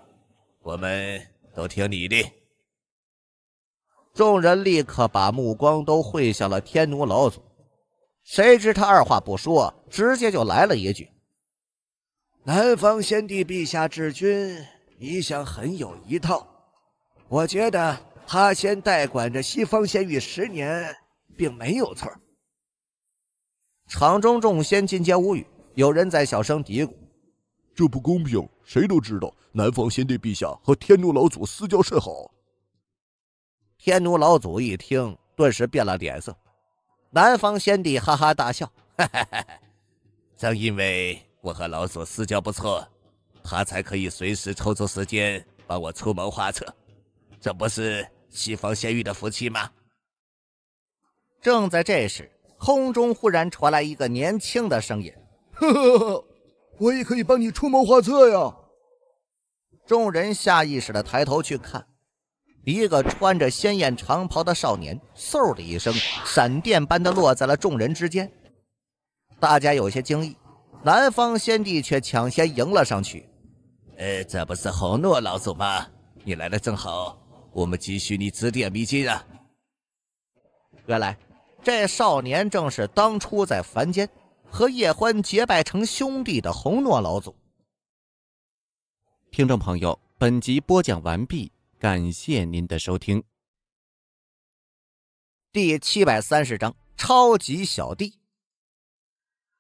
我们都听你的。众人立刻把目光都汇向了天奴老祖，谁知他二话不说，直接就来了一句：“南方先帝陛下治军一向很有一套，我觉得他先代管着西方仙域十年，并没有错。”场中众仙尽皆无语，有人在小声嘀咕：“这不公平。”谁都知道，南方先帝陛下和天奴老祖私交甚好。天奴老祖一听，顿时变了脸色。南方先帝哈哈大笑，哈哈哈！正因为我和老祖私交不错，他才可以随时抽出时间帮我出谋划策。这不是西方仙域的福气吗？正在这时，空中忽然传来一个年轻的声音：“呵呵，我也可以帮你出谋划策呀！”众人下意识的抬头去看，一个穿着鲜艳长袍的少年，嗖的一声，闪电般的落在了众人之间。大家有些惊异，南方仙帝却抢先迎了上去：“呃，这不是红诺老祖吗？你来的正好，我们急需你指点迷津啊！”原来，这少年正是当初在凡间和叶欢结拜成兄弟的红诺老祖。听众朋友，本集播讲完毕，感谢您的收听。第七百三十章，超级小弟。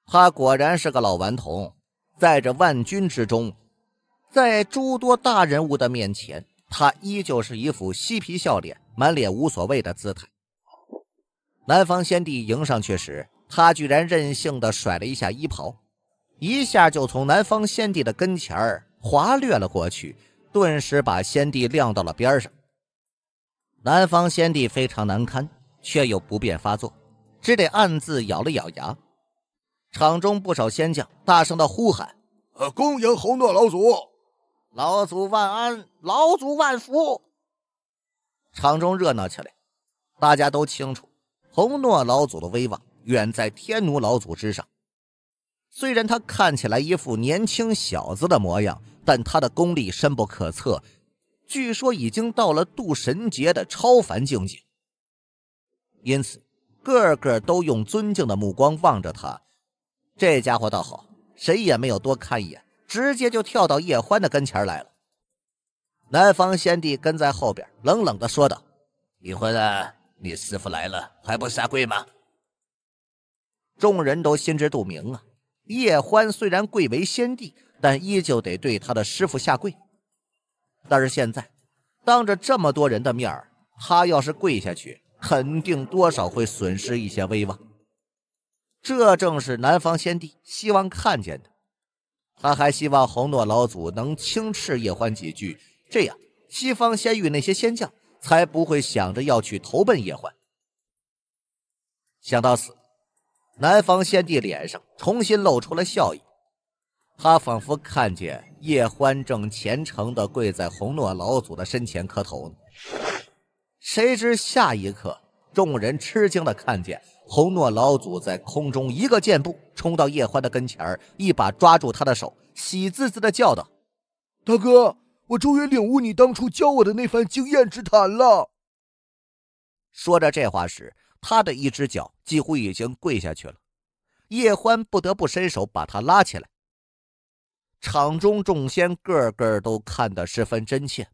他果然是个老顽童，在这万军之中，在诸多大人物的面前，他依旧是一副嬉皮笑脸、满脸无所谓的姿态。南方先帝迎上去时，他居然任性的甩了一下衣袍，一下就从南方先帝的跟前儿。滑掠了过去，顿时把先帝晾到了边上。南方先帝非常难堪，却又不便发作，只得暗自咬了咬牙。场中不少仙将大声的呼喊：“呃，恭迎红诺老祖！老祖万安！老祖万福！”场中热闹起来，大家都清楚红诺老祖的威望远在天奴老祖之上。虽然他看起来一副年轻小子的模样。但他的功力深不可测，据说已经到了渡神劫的超凡境界。因此，个个都用尊敬的目光望着他。这家伙倒好，谁也没有多看一眼，直接就跳到叶欢的跟前来了。南方仙帝跟在后边，冷冷的说道：“李欢，啊，你师傅来了，还不下跪吗？”众人都心知肚明啊。叶欢虽然贵为仙帝，但依旧得对他的师傅下跪。但是现在，当着这么多人的面儿，他要是跪下去，肯定多少会损失一些威望。这正是南方仙帝希望看见的。他还希望红诺老祖能轻斥叶欢几句，这样西方仙域那些仙将才不会想着要去投奔叶欢。想到此，南方仙帝脸上重新露出了笑意。他仿佛看见叶欢正虔诚地跪在洪诺老祖的身前磕头呢。谁知下一刻，众人吃惊地看见洪诺老祖在空中一个箭步冲到叶欢的跟前儿，一把抓住他的手，喜滋滋地叫道：“大哥，我终于领悟你当初教我的那番经验之谈了。”说着这话时，他的一只脚几乎已经跪下去了，叶欢不得不伸手把他拉起来。场中众仙个个都看得十分真切，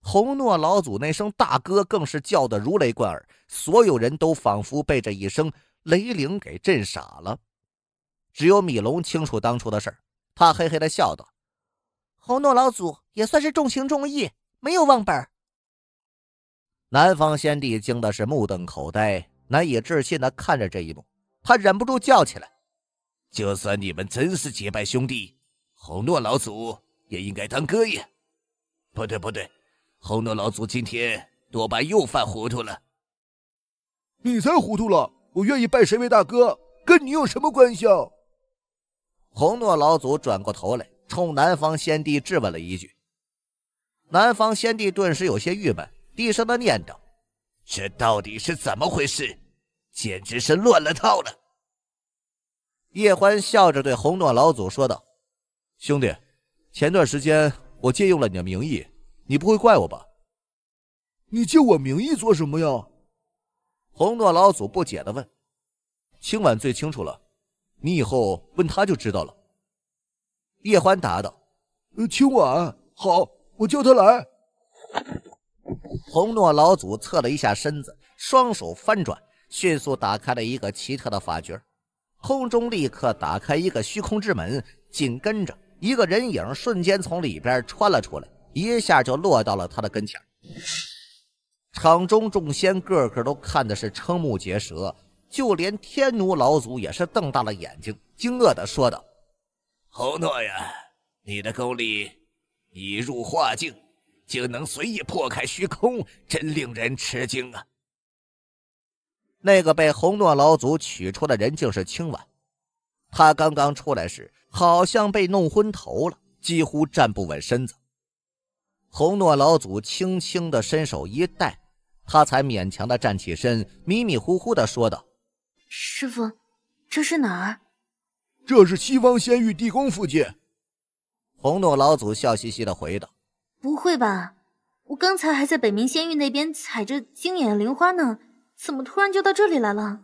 红诺老祖那声大哥更是叫得如雷贯耳，所有人都仿佛被这一声雷鸣给震傻了。只有米龙清楚当初的事儿，他嘿嘿的笑道：“红诺老祖也算是重情重义，没有忘本。”南方仙帝惊的是目瞪口呆，难以置信的看着这一幕，他忍不住叫起来：“就算你们真是结拜兄弟！”红诺老祖也应该当哥爷，不对不对，红诺老祖今天多半又犯糊涂了。你才糊涂了！我愿意拜谁为大哥，跟你有什么关系？啊？红诺老祖转过头来，冲南方仙帝质问了一句。南方仙帝顿时有些郁闷，低声的念叨：“这到底是怎么回事？简直是乱了套了。”叶欢笑着对红诺老祖说道。兄弟，前段时间我借用了你的名义，你不会怪我吧？你借我名义做什么呀？红诺老祖不解的问。清婉最清楚了，你以后问他就知道了。叶欢答道。清婉，好，我叫他来。红诺老祖侧了一下身子，双手翻转，迅速打开了一个奇特的法诀，空中立刻打开一个虚空之门，紧跟着。一个人影瞬间从里边穿了出来，一下就落到了他的跟前。场中众仙个个都看的是瞠目结舌，就连天奴老祖也是瞪大了眼睛，惊愕地说道：“红诺呀，你的功力已入化境，竟能随意破开虚空，真令人吃惊啊！”那个被红诺老祖取出的人，竟是青婉。他刚刚出来时。好像被弄昏头了，几乎站不稳身子。洪诺老祖轻轻的伸手一带，他才勉强的站起身，迷迷糊糊的说道：“师傅，这是哪儿？”“这是西方仙域地宫附近。”洪诺老祖笑嘻嘻的回道。“不会吧，我刚才还在北冥仙域那边采着金眼灵花呢，怎么突然就到这里来了？”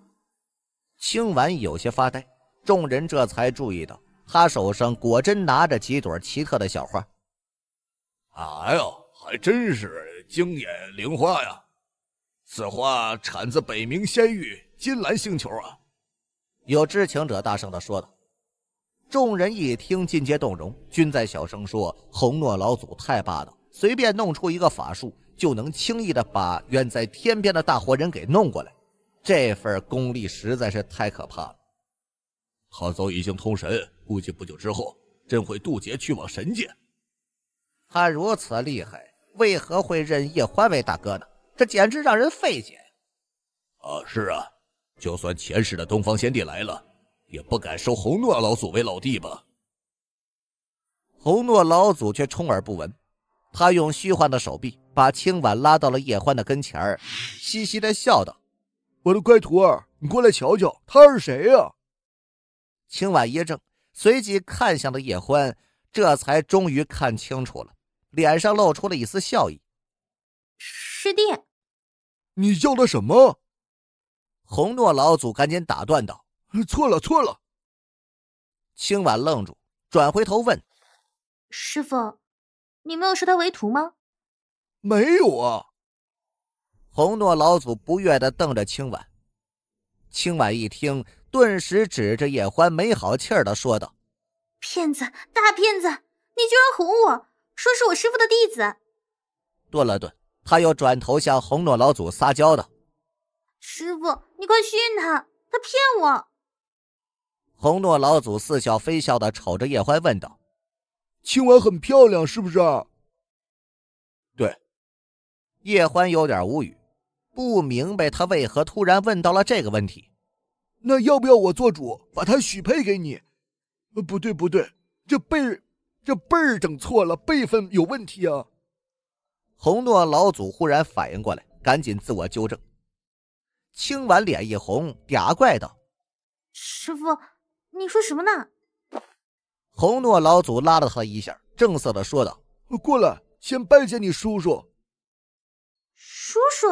清完有些发呆，众人这才注意到。他手上果真拿着几朵奇特的小花。哎呦，还真是惊眼灵花呀！此花产自北冥仙域金兰星球啊！有知情者大声的说道。众人一听，尽皆动容，均在小声说：“红诺老祖太霸道，随便弄出一个法术，就能轻易的把远在天边的大活人给弄过来，这份功力实在是太可怕了。”他早已经通神，估计不久之后，朕会渡劫去往神界。他如此厉害，为何会认叶欢为大哥呢？这简直让人费解。啊，是啊，就算前世的东方仙帝来了，也不敢收红诺老祖为老弟吧？红诺老祖却充耳不闻，他用虚幻的手臂把青婉拉到了叶欢的跟前儿，嘻嘻的笑道：“我的乖徒儿，你过来瞧瞧，他是谁呀？”清婉一怔，随即看向了叶欢，这才终于看清楚了，脸上露出了一丝笑意。师弟，你叫他什么？红诺老祖赶紧打断道：“错了，错了。”清婉愣住，转回头问：“师傅，你没有收他为徒吗？”“没有啊。”红诺老祖不悦的瞪着清婉。清婉一听。顿时指着叶欢，没好气儿的说道：“骗子，大骗子！你居然哄我，说是我师傅的弟子。”顿了顿，他又转头向红诺老祖撒娇道：“师傅，你快训他，他骗我。”红诺老祖似笑非笑的瞅着叶欢，问道：“青婉很漂亮，是不是？”“对。”叶欢有点无语，不明白他为何突然问到了这个问题。那要不要我做主，把他许配给你？呃，不对不对，这辈儿这辈儿整错了，辈分有问题啊！红诺老祖忽然反应过来，赶紧自我纠正。青婉脸一红，嗲怪道：“师傅，你说什么呢？”红诺老祖拉了他一下，正色的说道：“过来，先拜见你叔叔。”叔叔？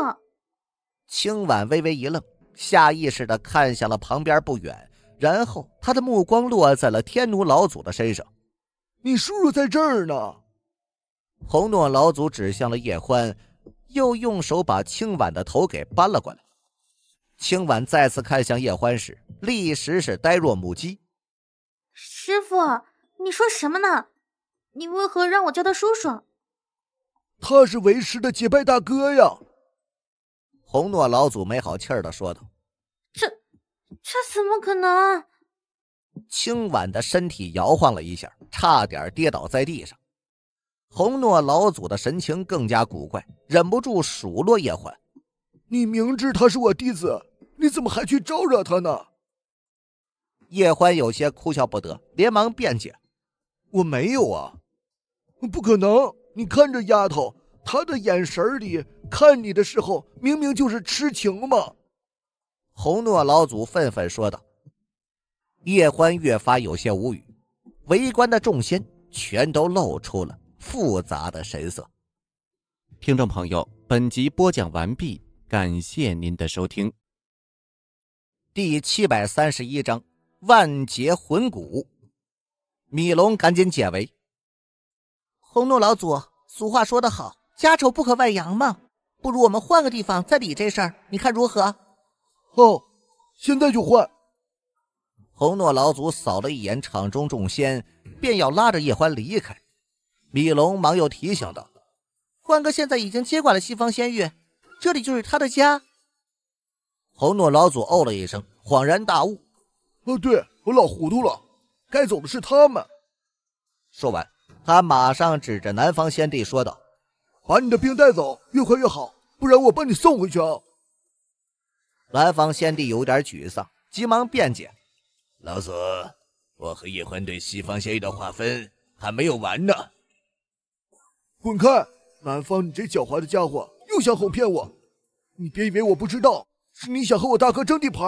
青婉微微一愣。下意识的看向了旁边不远，然后他的目光落在了天奴老祖的身上。你叔叔在这儿呢。红诺老祖指向了叶欢，又用手把青婉的头给扳了过来。青婉再次看向叶欢时，立时是呆若木鸡。师傅，你说什么呢？你为何让我叫他叔叔？他是为师的结拜大哥呀。红诺老祖没好气儿的说道。这怎么可能？青婉的身体摇晃了一下，差点跌倒在地上。红诺老祖的神情更加古怪，忍不住数落叶欢：“你明知他是我弟子，你怎么还去招惹他呢？”叶欢有些哭笑不得，连忙辩解：“我没有啊，不可能！你看这丫头，她的眼神里看你的时候，明明就是痴情嘛。”红诺老祖愤愤说道：“叶欢越发有些无语，围观的众仙全都露出了复杂的神色。”听众朋友，本集播讲完毕，感谢您的收听。第七百三十一章《万劫魂骨》。米龙赶紧解围：“红诺老祖，俗话说得好，家丑不可外扬嘛，不如我们换个地方再理这事儿，你看如何？”哦，现在就换。红诺老祖扫了一眼场中众仙，便要拉着叶欢离开。米龙忙又提醒道：“欢哥现在已经接管了西方仙域，这里就是他的家。”红诺老祖哦了一声，恍然大悟：“哦，对我老糊涂了，该走的是他们。”说完，他马上指着南方仙帝说道：“把你的兵带走，越快越好，不然我把你送回去啊。”南方先帝有点沮丧，急忙辩解：“老祖，我和叶欢对西方仙域的划分还没有完呢。”“滚开，南方！你这狡猾的家伙又想哄骗我！你别以为我不知道，是你想和我大哥争地盘。”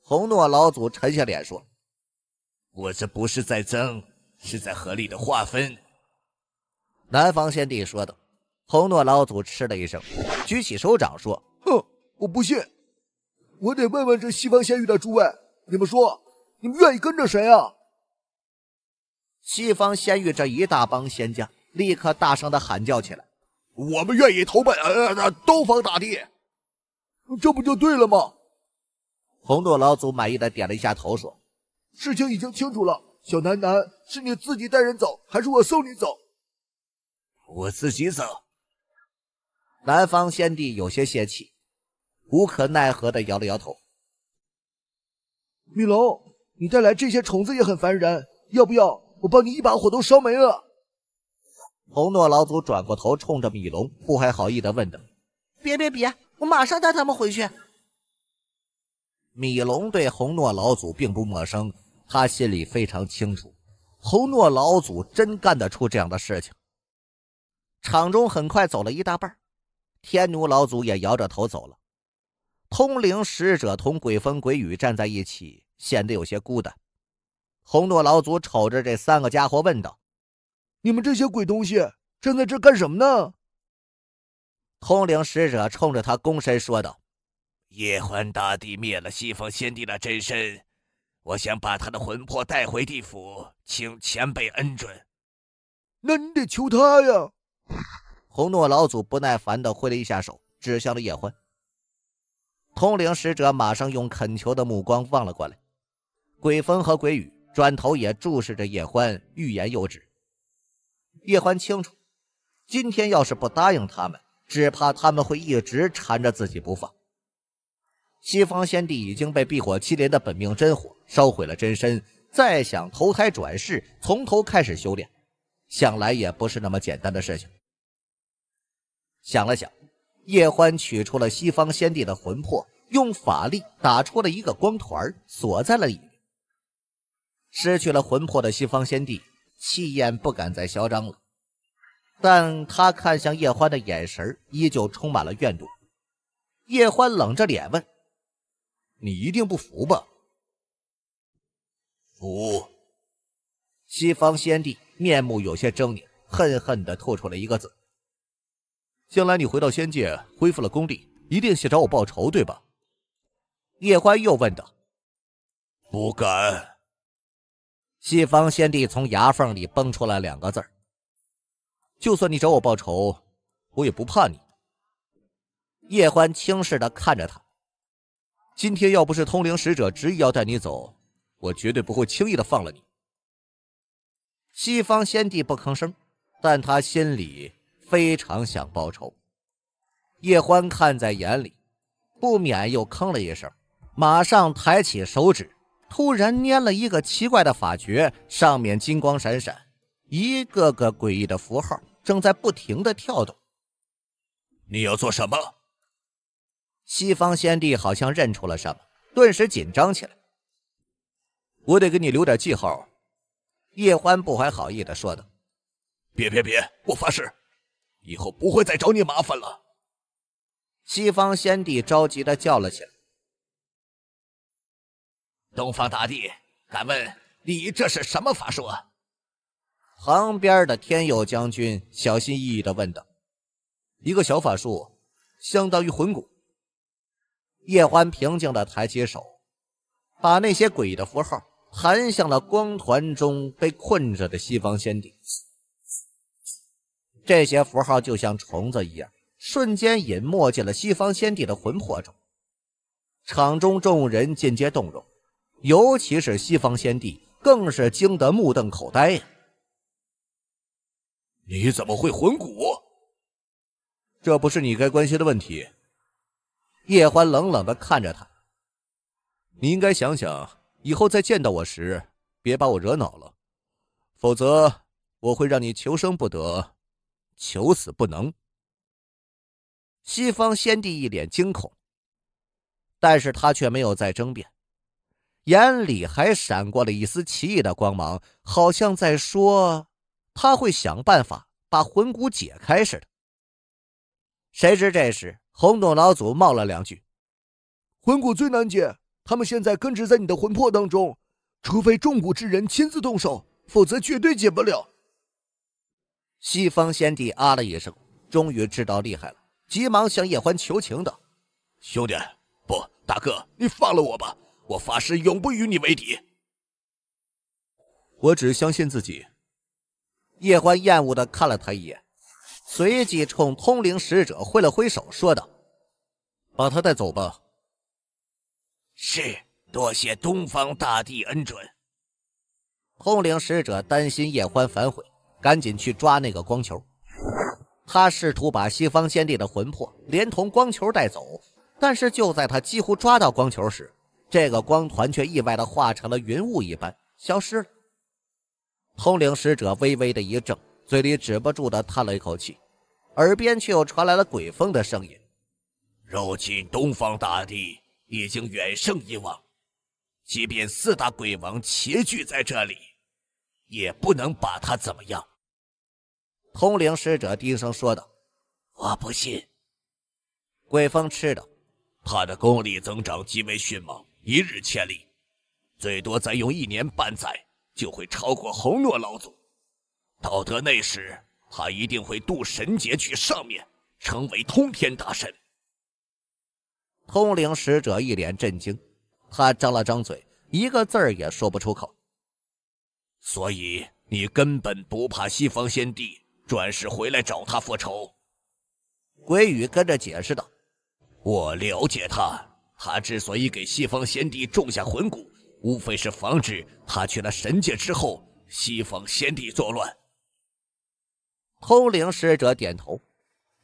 红诺老祖沉下脸说：“我这不是在争，是在合理的划分。”南方先帝说道。红诺老祖嗤了一声，举起手掌说：“哼！”我不信，我得问问这西方仙域的诸位，你们说，你们愿意跟着谁啊？西方仙域这一大帮仙家立刻大声的喊叫起来：“我们愿意投奔呃，呃东方大帝，这不就对了吗？”红豆老祖满意的点了一下头，说：“事情已经清楚了，小楠楠，是你自己带人走，还是我送你走？”“我自己走。”南方仙帝有些泄气。无可奈何地摇了摇头。米龙，你带来这些虫子也很烦人，要不要我帮你一把火都烧没了？红诺老祖转过头，冲着米龙不怀好意地问道：“别别别，我马上带他们回去。”米龙对红诺老祖并不陌生，他心里非常清楚，红诺老祖真干得出这样的事情。场中很快走了一大半，天奴老祖也摇着头走了。通灵使者同鬼风鬼雨站在一起，显得有些孤单。红诺老祖瞅着这三个家伙，问道：“你们这些鬼东西，站在这干什么呢？”通灵使者冲着他躬身说道：“叶欢大帝灭了西方仙帝的真身，我想把他的魂魄带回地府，请前辈恩准。”“那你得求他呀！”红诺老祖不耐烦的挥了一下手，指向了叶欢。通灵使者马上用恳求的目光望了过来，鬼风和鬼雨转头也注视着叶欢，欲言又止。叶欢清楚，今天要是不答应他们，只怕他们会一直缠着自己不放。西方先帝已经被避火麒麟的本命真火烧毁了真身，再想投胎转世，从头开始修炼，想来也不是那么简单的事情。想了想。叶欢取出了西方先帝的魂魄，用法力打出了一个光团，锁在了里面。失去了魂魄的西方先帝，气焰不敢再嚣张了，但他看向叶欢的眼神依旧充满了怨毒。叶欢冷着脸问：“你一定不服吧？”“服。”西方先帝面目有些狰狞，恨恨地吐出了一个字。将来你回到仙界，恢复了功力，一定想找我报仇，对吧？叶欢又问道。不敢。西方仙帝从牙缝里蹦出来两个字儿。就算你找我报仇，我也不怕你。叶欢轻视的看着他。今天要不是通灵使者执意要带你走，我绝对不会轻易的放了你。西方先帝不吭声，但他心里。非常想报仇，叶欢看在眼里，不免又吭了一声，马上抬起手指，突然捏了一个奇怪的法诀，上面金光闪闪，一个个诡异的符号正在不停的跳动。你要做什么？西方先帝好像认出了什么，顿时紧张起来。我得给你留点记号。叶欢不怀好意的说道。别别别，我发誓。以后不会再找你麻烦了。西方先帝着急的叫了起来：“东方大帝，敢问你这是什么法术？”旁边的天佑将军小心翼翼的问道：“一个小法术，相当于魂骨。”叶欢平静的抬起手，把那些诡异的符号含向了光团中被困着的西方先帝。这些符号就像虫子一样，瞬间隐没进了西方先帝的魂魄中。场中众人尽皆动容，尤其是西方先帝，更是惊得目瞪口呆呀！你怎么会魂骨？这不是你该关心的问题。叶欢冷冷地看着他，你应该想想，以后再见到我时，别把我惹恼了，否则我会让你求生不得。求死不能。西方先帝一脸惊恐，但是他却没有再争辩，眼里还闪过了一丝奇异的光芒，好像在说他会想办法把魂骨解开似的。谁知这时，红董老祖冒了两句：“魂骨最难解，他们现在根植在你的魂魄当中，除非中蛊之人亲自动手，否则绝对解不了。”西方仙帝啊了一声，终于知道厉害了，急忙向叶欢求情道：“兄弟，不，大哥，你放了我吧，我发誓永不与你为敌。”我只相信自己。叶欢厌恶的看了他一眼，随即冲通灵使者挥了挥手，说道：“把他带走吧。”是，多谢东方大帝恩准。通灵使者担心叶欢反悔。赶紧去抓那个光球！他试图把西方先帝的魂魄连同光球带走，但是就在他几乎抓到光球时，这个光团却意外的化成了云雾一般消失了。通灵使者微微的一怔，嘴里止不住的叹了一口气，耳边却又传来了鬼风的声音：“如今东方大地已经远胜以往，即便四大鬼王齐聚在这里。”也不能把他怎么样。”通灵使者低声说道，“我不信。”鬼风吃道：“他的功力增长极为迅猛，一日千里，最多再用一年半载，就会超过红诺老祖。到得那时，他一定会渡神劫去上面，成为通天大神。”通灵使者一脸震惊，他张了张嘴，一个字儿也说不出口。所以你根本不怕西方先帝转世回来找他复仇。鬼羽跟着解释道：“我了解他，他之所以给西方先帝种下魂骨，无非是防止他去了神界之后西方先帝作乱。”通灵使者点头：“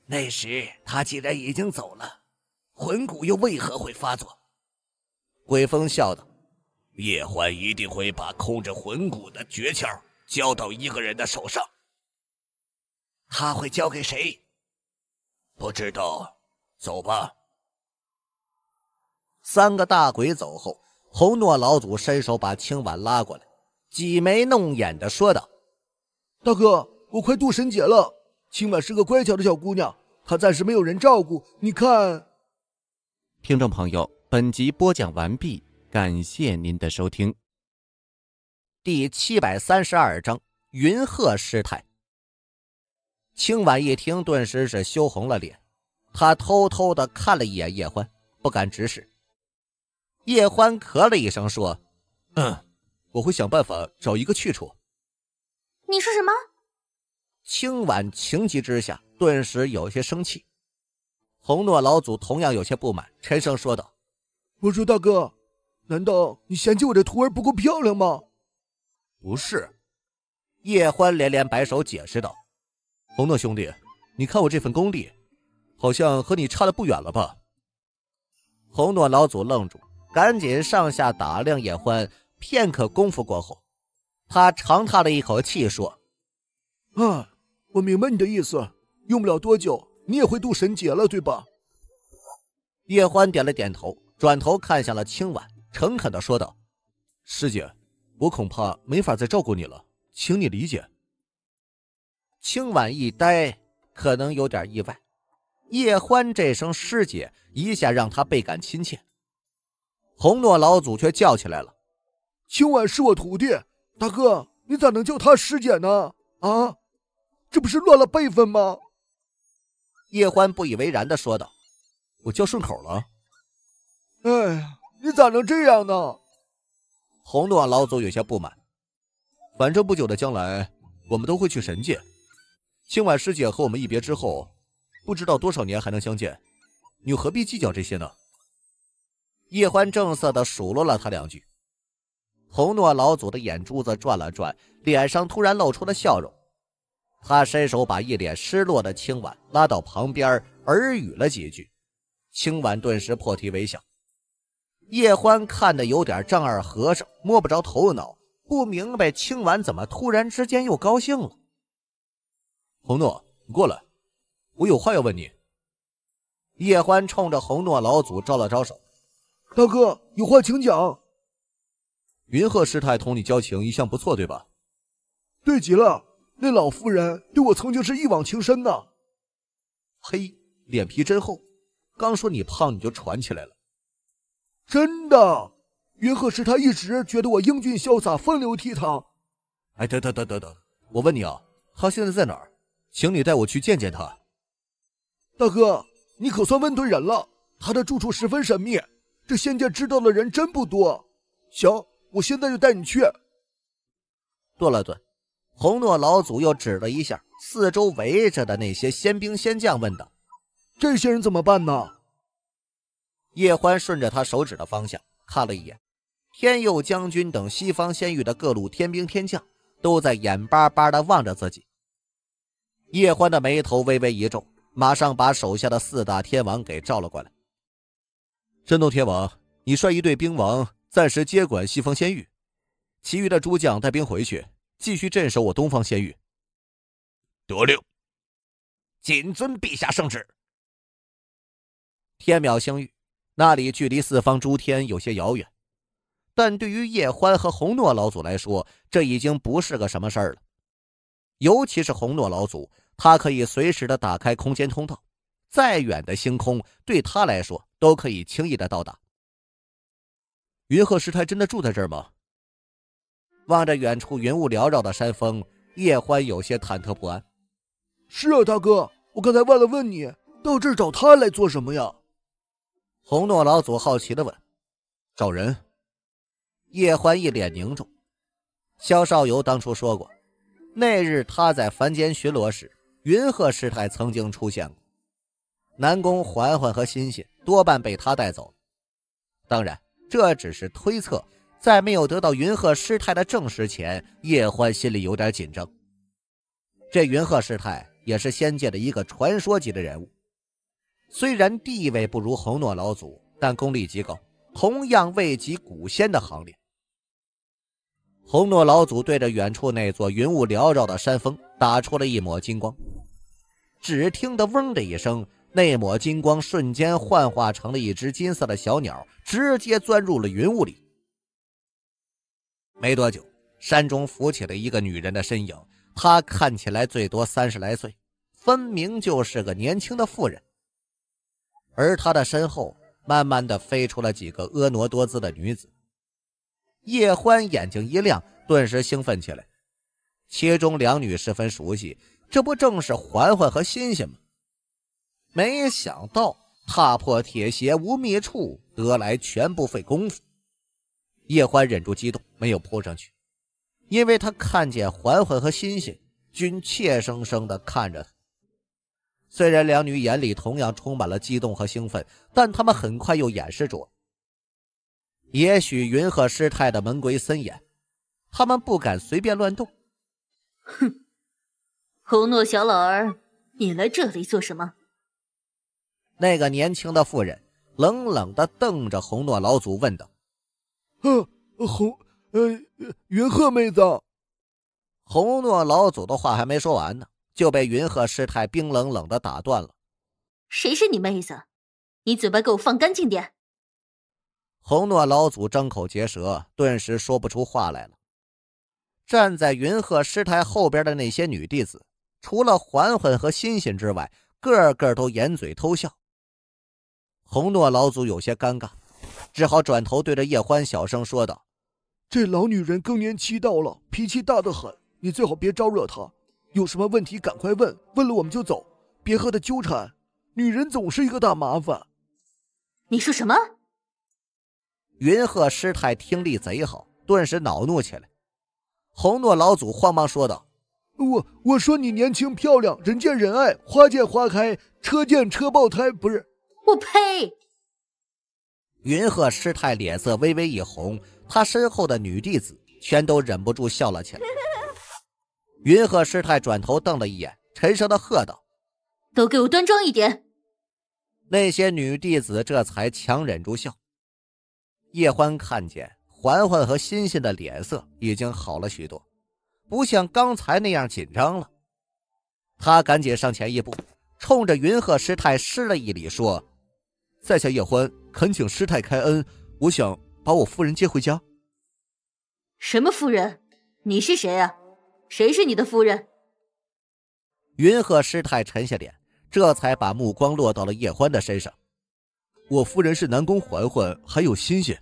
那时他既然已经走了，魂骨又为何会发作？”鬼风笑道。叶欢一定会把控制魂骨的诀窍交到一个人的手上，他会交给谁？不知道。走吧。三个大鬼走后，红诺老祖伸手把青婉拉过来，挤眉弄眼的说道：“大哥，我快渡神劫了。青婉是个乖巧的小姑娘，她暂时没有人照顾。你看。”听众朋友，本集播讲完毕。感谢您的收听。第七百三十二章，云鹤师太。清婉一听，顿时是羞红了脸，她偷偷的看了一眼叶欢，不敢直视。叶欢咳了一声，说：“嗯，我会想办法找一个去处。”你说什么？清婉情急之下，顿时有些生气。红诺老祖同样有些不满，沉声说道：“我说大哥。”难道你嫌弃我的徒儿不够漂亮吗？不是，叶欢连连摆手解释道：“红诺兄弟，你看我这份功力，好像和你差的不远了吧？”红诺老祖愣住，赶紧上下打量叶欢。片刻功夫过后，他长叹了一口气说：“啊，我明白你的意思，用不了多久，你也会渡神劫了，对吧？”叶欢点了点头，转头看向了青婉。诚恳地说道：“师姐，我恐怕没法再照顾你了，请你理解。”清婉一呆，可能有点意外。叶欢这声“师姐”一下让他倍感亲切。红诺老祖却叫起来了：“清婉是我徒弟，大哥，你咋能叫他师姐呢？啊，这不是乱了辈分吗？”叶欢不以为然的说道：“我叫顺口了。”哎呀！你咋能这样呢？红诺老祖有些不满。反正不久的将来，我们都会去神界。清婉师姐和我们一别之后，不知道多少年还能相见，你何必计较这些呢？叶欢正色的数落了他两句。红诺老祖的眼珠子转了转，脸上突然露出了笑容。他伸手把一脸失落的清婉拉到旁边，耳语了几句。清婉顿时破涕为笑。叶欢看得有点丈二和尚摸不着头脑，不明白青婉怎么突然之间又高兴了。红诺，你过来，我有话要问你。叶欢冲着红诺老祖招了招手：“大哥，有话请讲。”云鹤师太同你交情一向不错，对吧？对极了，那老夫人对我曾经是一往情深呐。嘿，脸皮真厚，刚说你胖你就喘起来了。真的，云鹤是他一直觉得我英俊潇洒、风流倜傥。哎，等、等、等、等、等，我问你啊，他现在在哪儿？请你带我去见见他。大哥，你可算问对人了，他的住处十分神秘，这仙界知道的人真不多。行，我现在就带你去。顿了顿，红诺老祖又指了一下四周围着的那些仙兵仙将，问道：“这些人怎么办呢？”叶欢顺着他手指的方向看了一眼，天佑将军等西方仙域的各路天兵天将都在眼巴巴地望着自己。叶欢的眉头微微一皱，马上把手下的四大天王给召了过来。震怒天王，你率一队兵王暂时接管西方仙域，其余的诸将带兵回去，继续镇守我东方仙域。得令，谨遵陛下圣旨。天淼星域。那里距离四方诸天有些遥远，但对于叶欢和红诺老祖来说，这已经不是个什么事儿了。尤其是红诺老祖，他可以随时的打开空间通道，再远的星空对他来说都可以轻易的到达。云鹤师太真的住在这儿吗？望着远处云雾缭绕的山峰，叶欢有些忐忑不安。是啊，大哥，我刚才忘了问你，到这儿找他来做什么呀？红诺老祖好奇的问：“找人？”叶欢一脸凝重。萧少游当初说过，那日他在凡间巡逻时，云鹤师太曾经出现过。南宫嬛嬛和欣欣多半被他带走当然，这只是推测。在没有得到云鹤师太的证实前，叶欢心里有点紧张。这云鹤师太也是仙界的一个传说级的人物。虽然地位不如洪诺老祖，但功力极高，同样位极古仙的行列。洪诺老祖对着远处那座云雾缭绕的山峰打出了一抹金光，只听得“嗡”的一声，那抹金光瞬间幻化成了一只金色的小鸟，直接钻入了云雾里。没多久，山中浮起了一个女人的身影，她看起来最多三十来岁，分明就是个年轻的妇人。而他的身后，慢慢的飞出了几个婀娜多姿的女子。叶欢眼睛一亮，顿时兴奋起来。其中两女十分熟悉，这不正是环环和欣欣吗？没想到踏破铁鞋无觅处，得来全不费工夫。叶欢忍住激动，没有扑上去，因为他看见环环和欣欣均怯生生地看着他。虽然两女眼里同样充满了激动和兴奋，但她们很快又掩饰住。也许云鹤师太的门规森严，他们不敢随便乱动。哼，红诺小老儿，你来这里做什么？那个年轻的妇人冷冷的瞪着红诺老祖，问道：“哼，红……呃，云鹤妹子。”红诺老祖的话还没说完呢。就被云鹤师太冰冷冷的打断了。“谁是你妹子？你嘴巴给我放干净点！”红诺老祖张口结舌，顿时说不出话来了。站在云鹤师太后边的那些女弟子，除了嬛嬛和欣欣之外，个个都掩嘴偷笑。红诺老祖有些尴尬，只好转头对着叶欢小声说道：“这老女人更年期到了，脾气大得很，你最好别招惹她。”有什么问题赶快问，问了我们就走，别和他纠缠。女人总是一个大麻烦。你说什么？云鹤师太听力贼好，顿时恼怒起来。红诺老祖慌忙说道：“我我说你年轻漂亮，人见人爱，花见花开，车见车爆胎，不是？”我呸！云鹤师太脸色微微一红，她身后的女弟子全都忍不住笑了起来。云鹤师太转头瞪了一眼，沉声的喝道：“都给我端庄一点！”那些女弟子这才强忍住笑。叶欢看见环环和欣欣的脸色已经好了许多，不像刚才那样紧张了。他赶紧上前一步，冲着云鹤师太施了一礼，说：“在下叶欢，恳请师太开恩，我想把我夫人接回家。”“什么夫人？你是谁啊？”谁是你的夫人？云鹤师太沉下脸，这才把目光落到了叶欢的身上。我夫人是南宫环环，还有欣欣。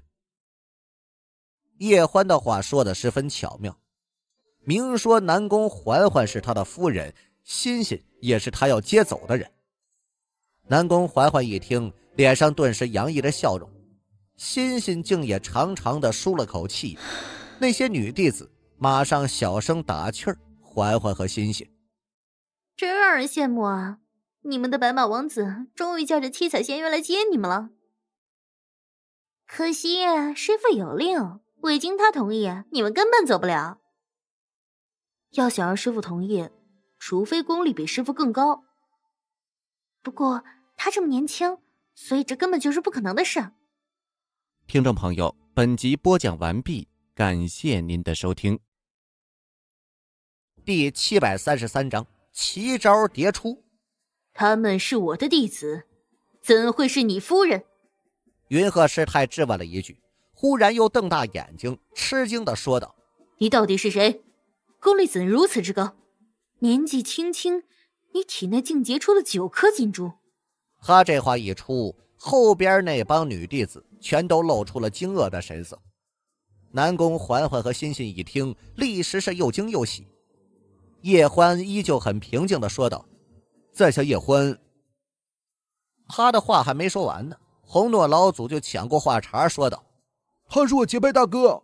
叶欢的话说的十分巧妙，明说南宫环环是他的夫人，欣欣也是他要接走的人。南宫环环一听，脸上顿时洋溢着笑容，欣欣竟也长长的舒了口气。那些女弟子。马上小声打气儿，环环和欣欣，真让人羡慕啊！你们的白马王子终于驾着七彩仙缘来接你们了。可惜师傅有令，未经他同意，你们根本走不了。要想让师傅同意，除非功力比师傅更高。不过他这么年轻，所以这根本就是不可能的事。听众朋友，本集播讲完毕，感谢您的收听。第七百三十三章奇招迭出。他们是我的弟子，怎会是你夫人？云鹤师太质问了一句，忽然又瞪大眼睛，吃惊的说道：“你到底是谁？功力怎如此之高？年纪轻轻，你体内竟结出了九颗金珠！”他这话一出，后边那帮女弟子全都露出了惊愕的神色。南宫环环和欣欣一听，立时是又惊又喜。叶欢依旧很平静的说道：“在下叶欢。”他的话还没说完呢，红诺老祖就抢过话茬说道：“他是我结拜大哥。”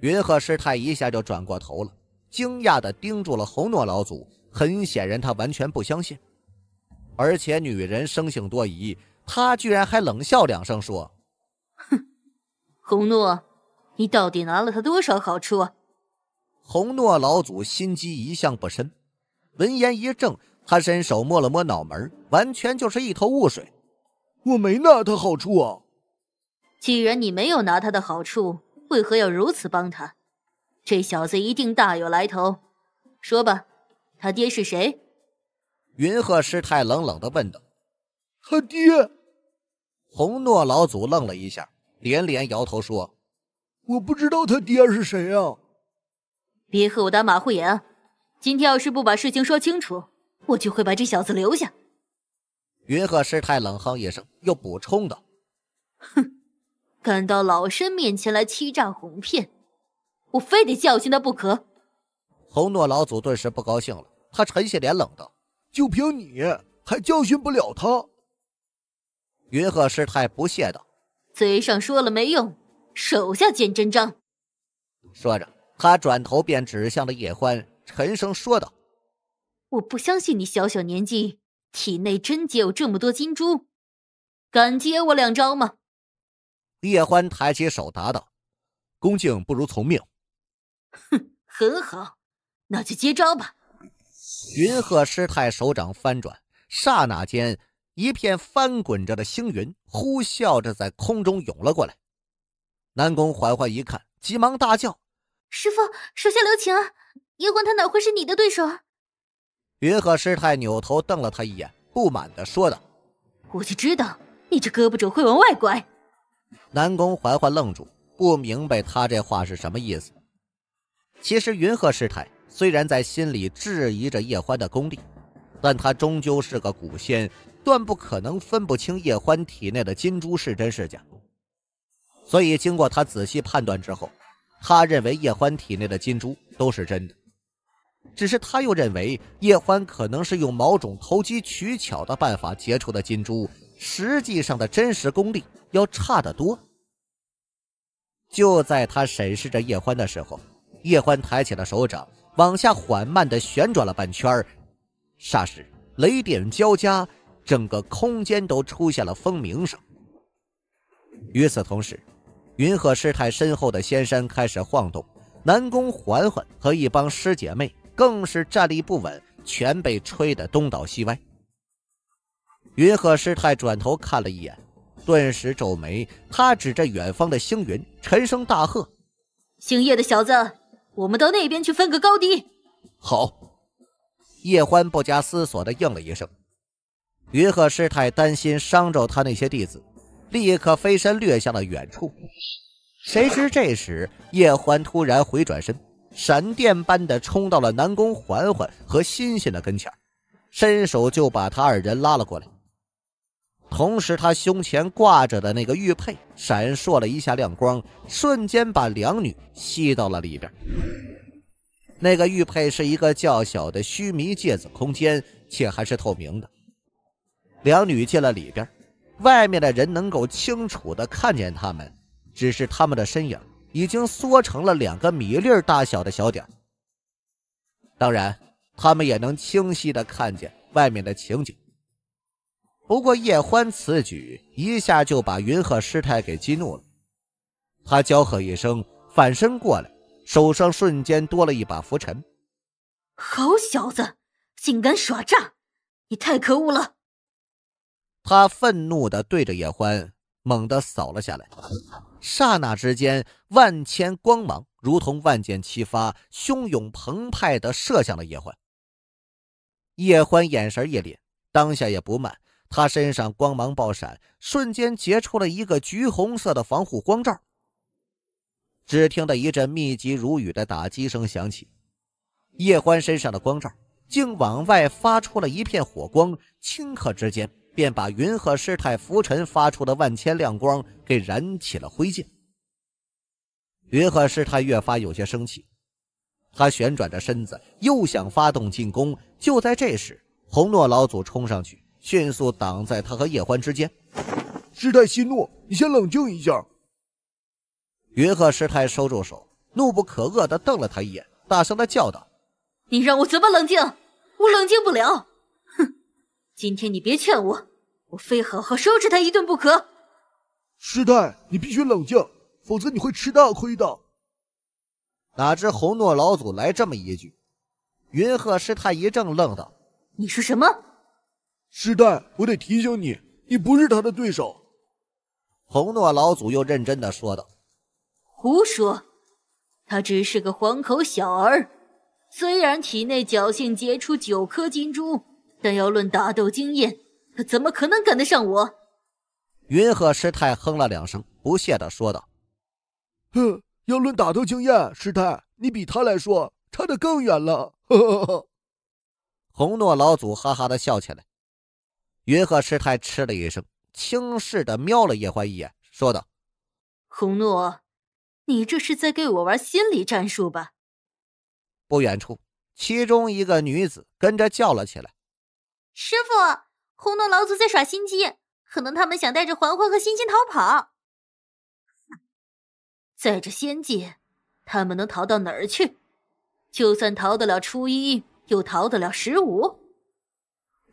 云鹤师太一下就转过头了，惊讶的盯住了红诺老祖。很显然，他完全不相信。而且女人生性多疑，她居然还冷笑两声说：“哼，红诺，你到底拿了他多少好处？”红诺老祖心机一向不深，闻言一怔，他伸手摸了摸脑门，完全就是一头雾水。我没拿他好处啊！既然你没有拿他的好处，为何要如此帮他？这小子一定大有来头。说吧，他爹是谁？云鹤师太冷冷的问道。他爹？红诺老祖愣了一下，连连摇头说：“我不知道他爹是谁啊。”别和我打马虎眼！今天要是不把事情说清楚，我就会把这小子留下。云鹤师太冷哼一声，又补充道：“哼，敢到老身面前来欺诈哄骗，我非得教训他不可。”红诺老祖顿时不高兴了，他沉下脸冷道：“就凭你还教训不了他？”云鹤师太不屑道：“嘴上说了没用，手下见真章。”说着。他转头便指向了叶欢，沉声说道：“我不相信你小小年纪体内真结有这么多金珠，敢接我两招吗？”叶欢抬起手答道：“恭敬不如从命。”“哼，很好，那就接招吧。”云鹤师太手掌翻转，刹那间一片翻滚着的星云呼啸着在空中涌了过来。南宫缓缓一看，急忙大叫。师傅，手下留情啊！叶欢他哪会是你的对手？云鹤师太扭头瞪了他一眼，不满的说道：“我就知道你这胳膊肘会往外拐。”南宫怀怀愣住，不明白他这话是什么意思。其实云鹤师太虽然在心里质疑着叶欢的功力，但他终究是个古仙，断不可能分不清叶欢体内的金珠是真是假。所以经过他仔细判断之后。他认为叶欢体内的金珠都是真的，只是他又认为叶欢可能是用某种投机取巧的办法结出的金珠，实际上的真实功力要差得多。就在他审视着叶欢的时候，叶欢抬起了手掌，往下缓慢的旋转了半圈儿，霎时雷电交加，整个空间都出现了蜂鸣声。与此同时，云鹤师太身后的仙山开始晃动，南宫环环和一帮师姐妹更是站立不稳，全被吹得东倒西歪。云鹤师太转头看了一眼，顿时皱眉。他指着远方的星云，沉声大喝：“姓叶的小子，我们到那边去分个高低！”好。叶欢不加思索地应了一声。云鹤师太担心伤着他那些弟子。立刻飞身掠向了远处，谁知这时叶欢突然回转身，闪电般的冲到了南宫环环和欣欣的跟前，伸手就把她二人拉了过来。同时，他胸前挂着的那个玉佩闪烁了一下亮光，瞬间把两女吸到了里边。那个玉佩是一个较小的须弥芥子空间，且还是透明的。两女进了里边。外面的人能够清楚的看见他们，只是他们的身影已经缩成了两个米粒大小的小点当然，他们也能清晰的看见外面的情景。不过，叶欢此举一下就把云鹤师太给激怒了，他娇喝一声，反身过来，手上瞬间多了一把拂尘。好小子，竟敢耍诈！你太可恶了！他愤怒的对着叶欢猛地扫了下来，刹那之间，万千光芒如同万箭齐发，汹涌澎湃的射向了叶欢。叶欢眼神一凛，当下也不慢，他身上光芒爆闪，瞬间结出了一个橘红色的防护光罩。只听得一阵密集如雨的打击声响起，叶欢身上的光罩竟往外发出了一片火光，顷刻之间。便把云鹤师太拂尘发出的万千亮光给燃起了灰烬。云鹤师太越发有些生气，他旋转着身子，又想发动进攻。就在这时，红诺老祖冲上去，迅速挡在他和叶欢之间。师太息怒，你先冷静一下。云鹤师太收住手，怒不可遏地瞪了他一眼，大声的叫道：“你让我怎么冷静？我冷静不了。”今天你别劝我，我非好好收拾他一顿不可。师太，你必须冷静，否则你会吃大亏的。哪知红诺老祖来这么一句，云鹤师太一怔，愣道：“你说什么？”师太，我得提醒你，你不是他的对手。红诺老祖又认真的说道：“胡说，他只是个黄口小儿，虽然体内侥幸结出九颗金珠。”但要论打斗经验，他怎么可能赶得上我？云鹤师太哼了两声，不屑的说道：“哼，要论打斗经验，师太你比他来说差的更远了。”红诺老祖哈哈的笑起来。云鹤师太嗤了一声，轻视的瞄了叶欢一眼，说道：“红诺，你这是在给我玩心理战术吧？”不远处，其中一个女子跟着叫了起来。师傅，红诺老祖在耍心机，可能他们想带着环环和欣欣逃跑。在这仙界，他们能逃到哪儿去？就算逃得了初一，又逃得了十五？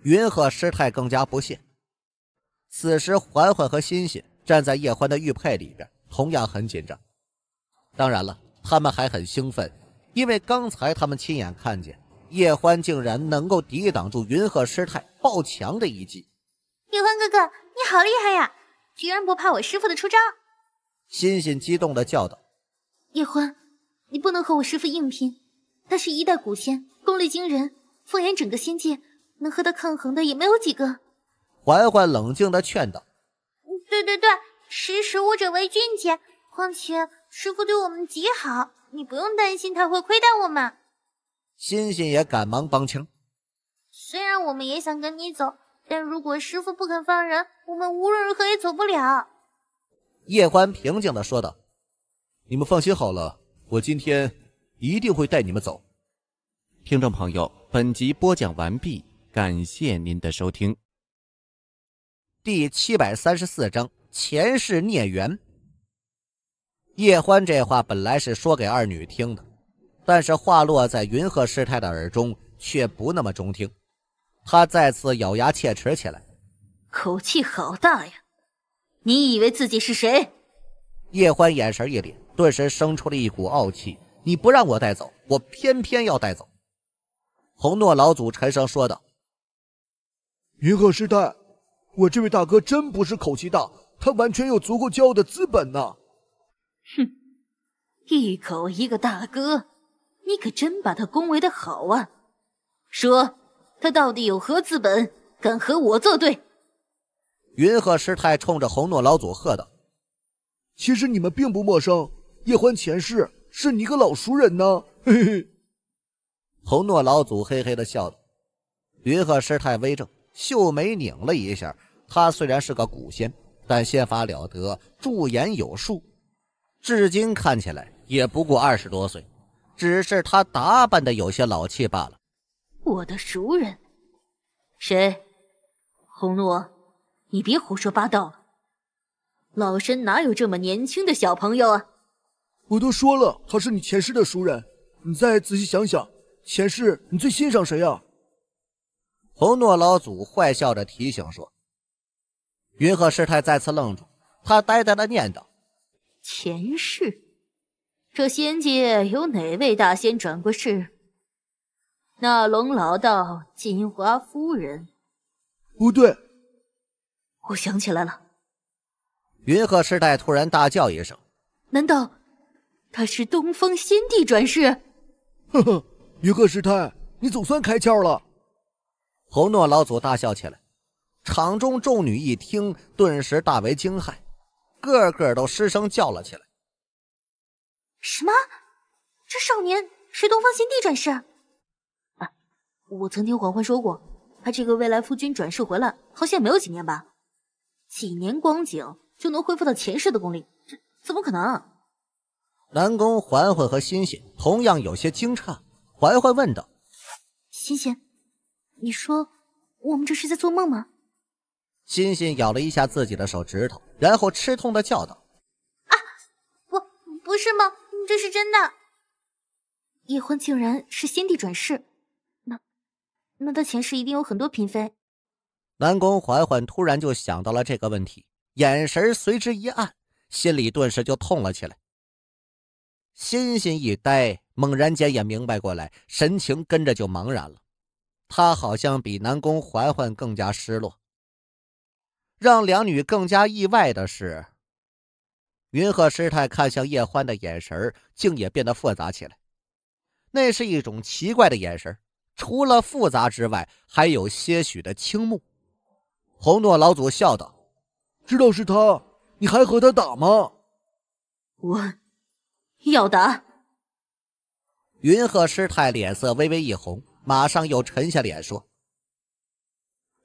云鹤师太更加不屑。此时，环环和欣欣站在叶欢的玉佩里边，同样很紧张。当然了，他们还很兴奋，因为刚才他们亲眼看见。叶欢竟然能够抵挡住云鹤师太暴强的一击！叶欢哥哥，你好厉害呀，居然不怕我师父的出招！欣欣激动地叫道：“叶欢，你不能和我师父硬拼，他是一代古仙，功力惊人，放眼整个仙界，能和他抗衡的也没有几个。”嬛嬛冷静地劝道：“对对对，识时务者为俊杰。况且师父对我们极好，你不用担心他会亏待我们。”欣欣也赶忙帮腔，虽然我们也想跟你走，但如果师傅不肯放人，我们无论如何也走不了。叶欢平静的说道：“你们放心好了，我今天一定会带你们走。”听众朋友，本集播讲完毕，感谢您的收听。第七百三十四章前世孽缘。叶欢这话本来是说给二女听的。但是话落在云鹤师太的耳中却不那么中听，他再次咬牙切齿起来：“口气好大呀！你以为自己是谁？”叶欢眼神一凛，顿时生出了一股傲气：“你不让我带走，我偏偏要带走。”红诺老祖沉声说道：“云鹤师太，我这位大哥真不是口气大，他完全有足够骄傲的资本呢。”哼，一口一个大哥。你可真把他恭维的好啊！说他到底有何资本敢和我作对？云鹤师太冲着红诺老祖喝道：“其实你们并不陌生，叶欢前世是你个老熟人呢。”嘿嘿。[LAUGHS] 红诺老祖嘿嘿的笑道。云鹤师太微怔，秀眉拧了一下。他虽然是个古仙，但仙法了得，驻颜有术，至今看起来也不过二十多岁。只是他打扮的有些老气罢了。我的熟人，谁？红诺，你别胡说八道了。老身哪有这么年轻的小朋友啊？我都说了，他是你前世的熟人。你再仔细想想，前世你最欣赏谁啊？红诺老祖坏笑着提醒说：“云鹤师太再次愣住，他呆呆的念叨：前世。”这仙界有哪位大仙转过世？那龙老道、金华夫人，不对，我想起来了。云鹤师太突然大叫一声：“难道他是东方仙帝转世？” [LAUGHS] 呵呵，云鹤师太，你总算开窍了。侯诺老祖大笑起来，场中众女一听，顿时大为惊骇，个个都失声叫了起来。什么？这少年是东方新帝转世？啊！我曾听环环说过，他这个未来夫君转世回来，好像也没有几年吧？几年光景就能恢复到前世的功力，这怎么可能？南宫环环和欣欣同样有些惊诧，环环问道：“欣欣，你说我们这是在做梦吗？”欣欣咬了一下自己的手指头，然后吃痛的叫道：“啊，不，不是梦。”这是真的，叶欢竟然是先帝转世，那那他前世一定有很多嫔妃。南宫环环突然就想到了这个问题，眼神随之一暗，心里顿时就痛了起来。欣欣一呆，猛然间也明白过来，神情跟着就茫然了。她好像比南宫环环更加失落。让两女更加意外的是。云鹤师太看向叶欢的眼神竟也变得复杂起来。那是一种奇怪的眼神除了复杂之外，还有些许的倾慕。红诺老祖笑道：“知道是他，你还和他打吗？”“我，要打。”云鹤师太脸色微微一红，马上又沉下脸说：“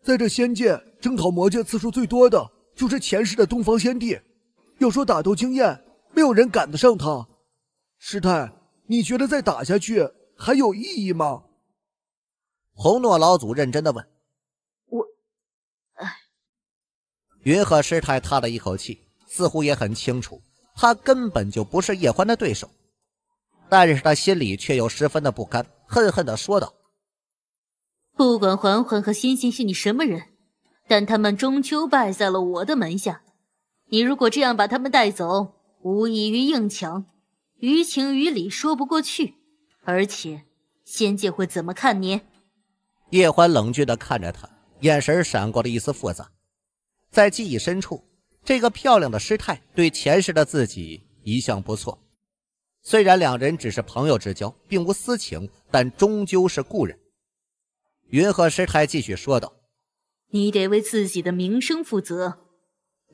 在这仙界征讨魔界次数最多的就是前世的东方仙帝。”要说打斗经验，没有人赶得上他。师太，你觉得再打下去还有意义吗？红诺老祖认真的问我。哎。云鹤师太叹了一口气，似乎也很清楚，他根本就不是叶欢的对手。但是他心里却又十分的不甘，恨恨的说道：“不管环环和欣欣是你什么人，但他们终究败在了我的门下。”你如果这样把他们带走，无异于硬抢，于情于理说不过去。而且，仙界会怎么看你？叶欢冷峻地看着他，眼神闪过了一丝复杂。在记忆深处，这个漂亮的师太对前世的自己一向不错。虽然两人只是朋友之交，并无私情，但终究是故人。云鹤师太继续说道：“你得为自己的名声负责。”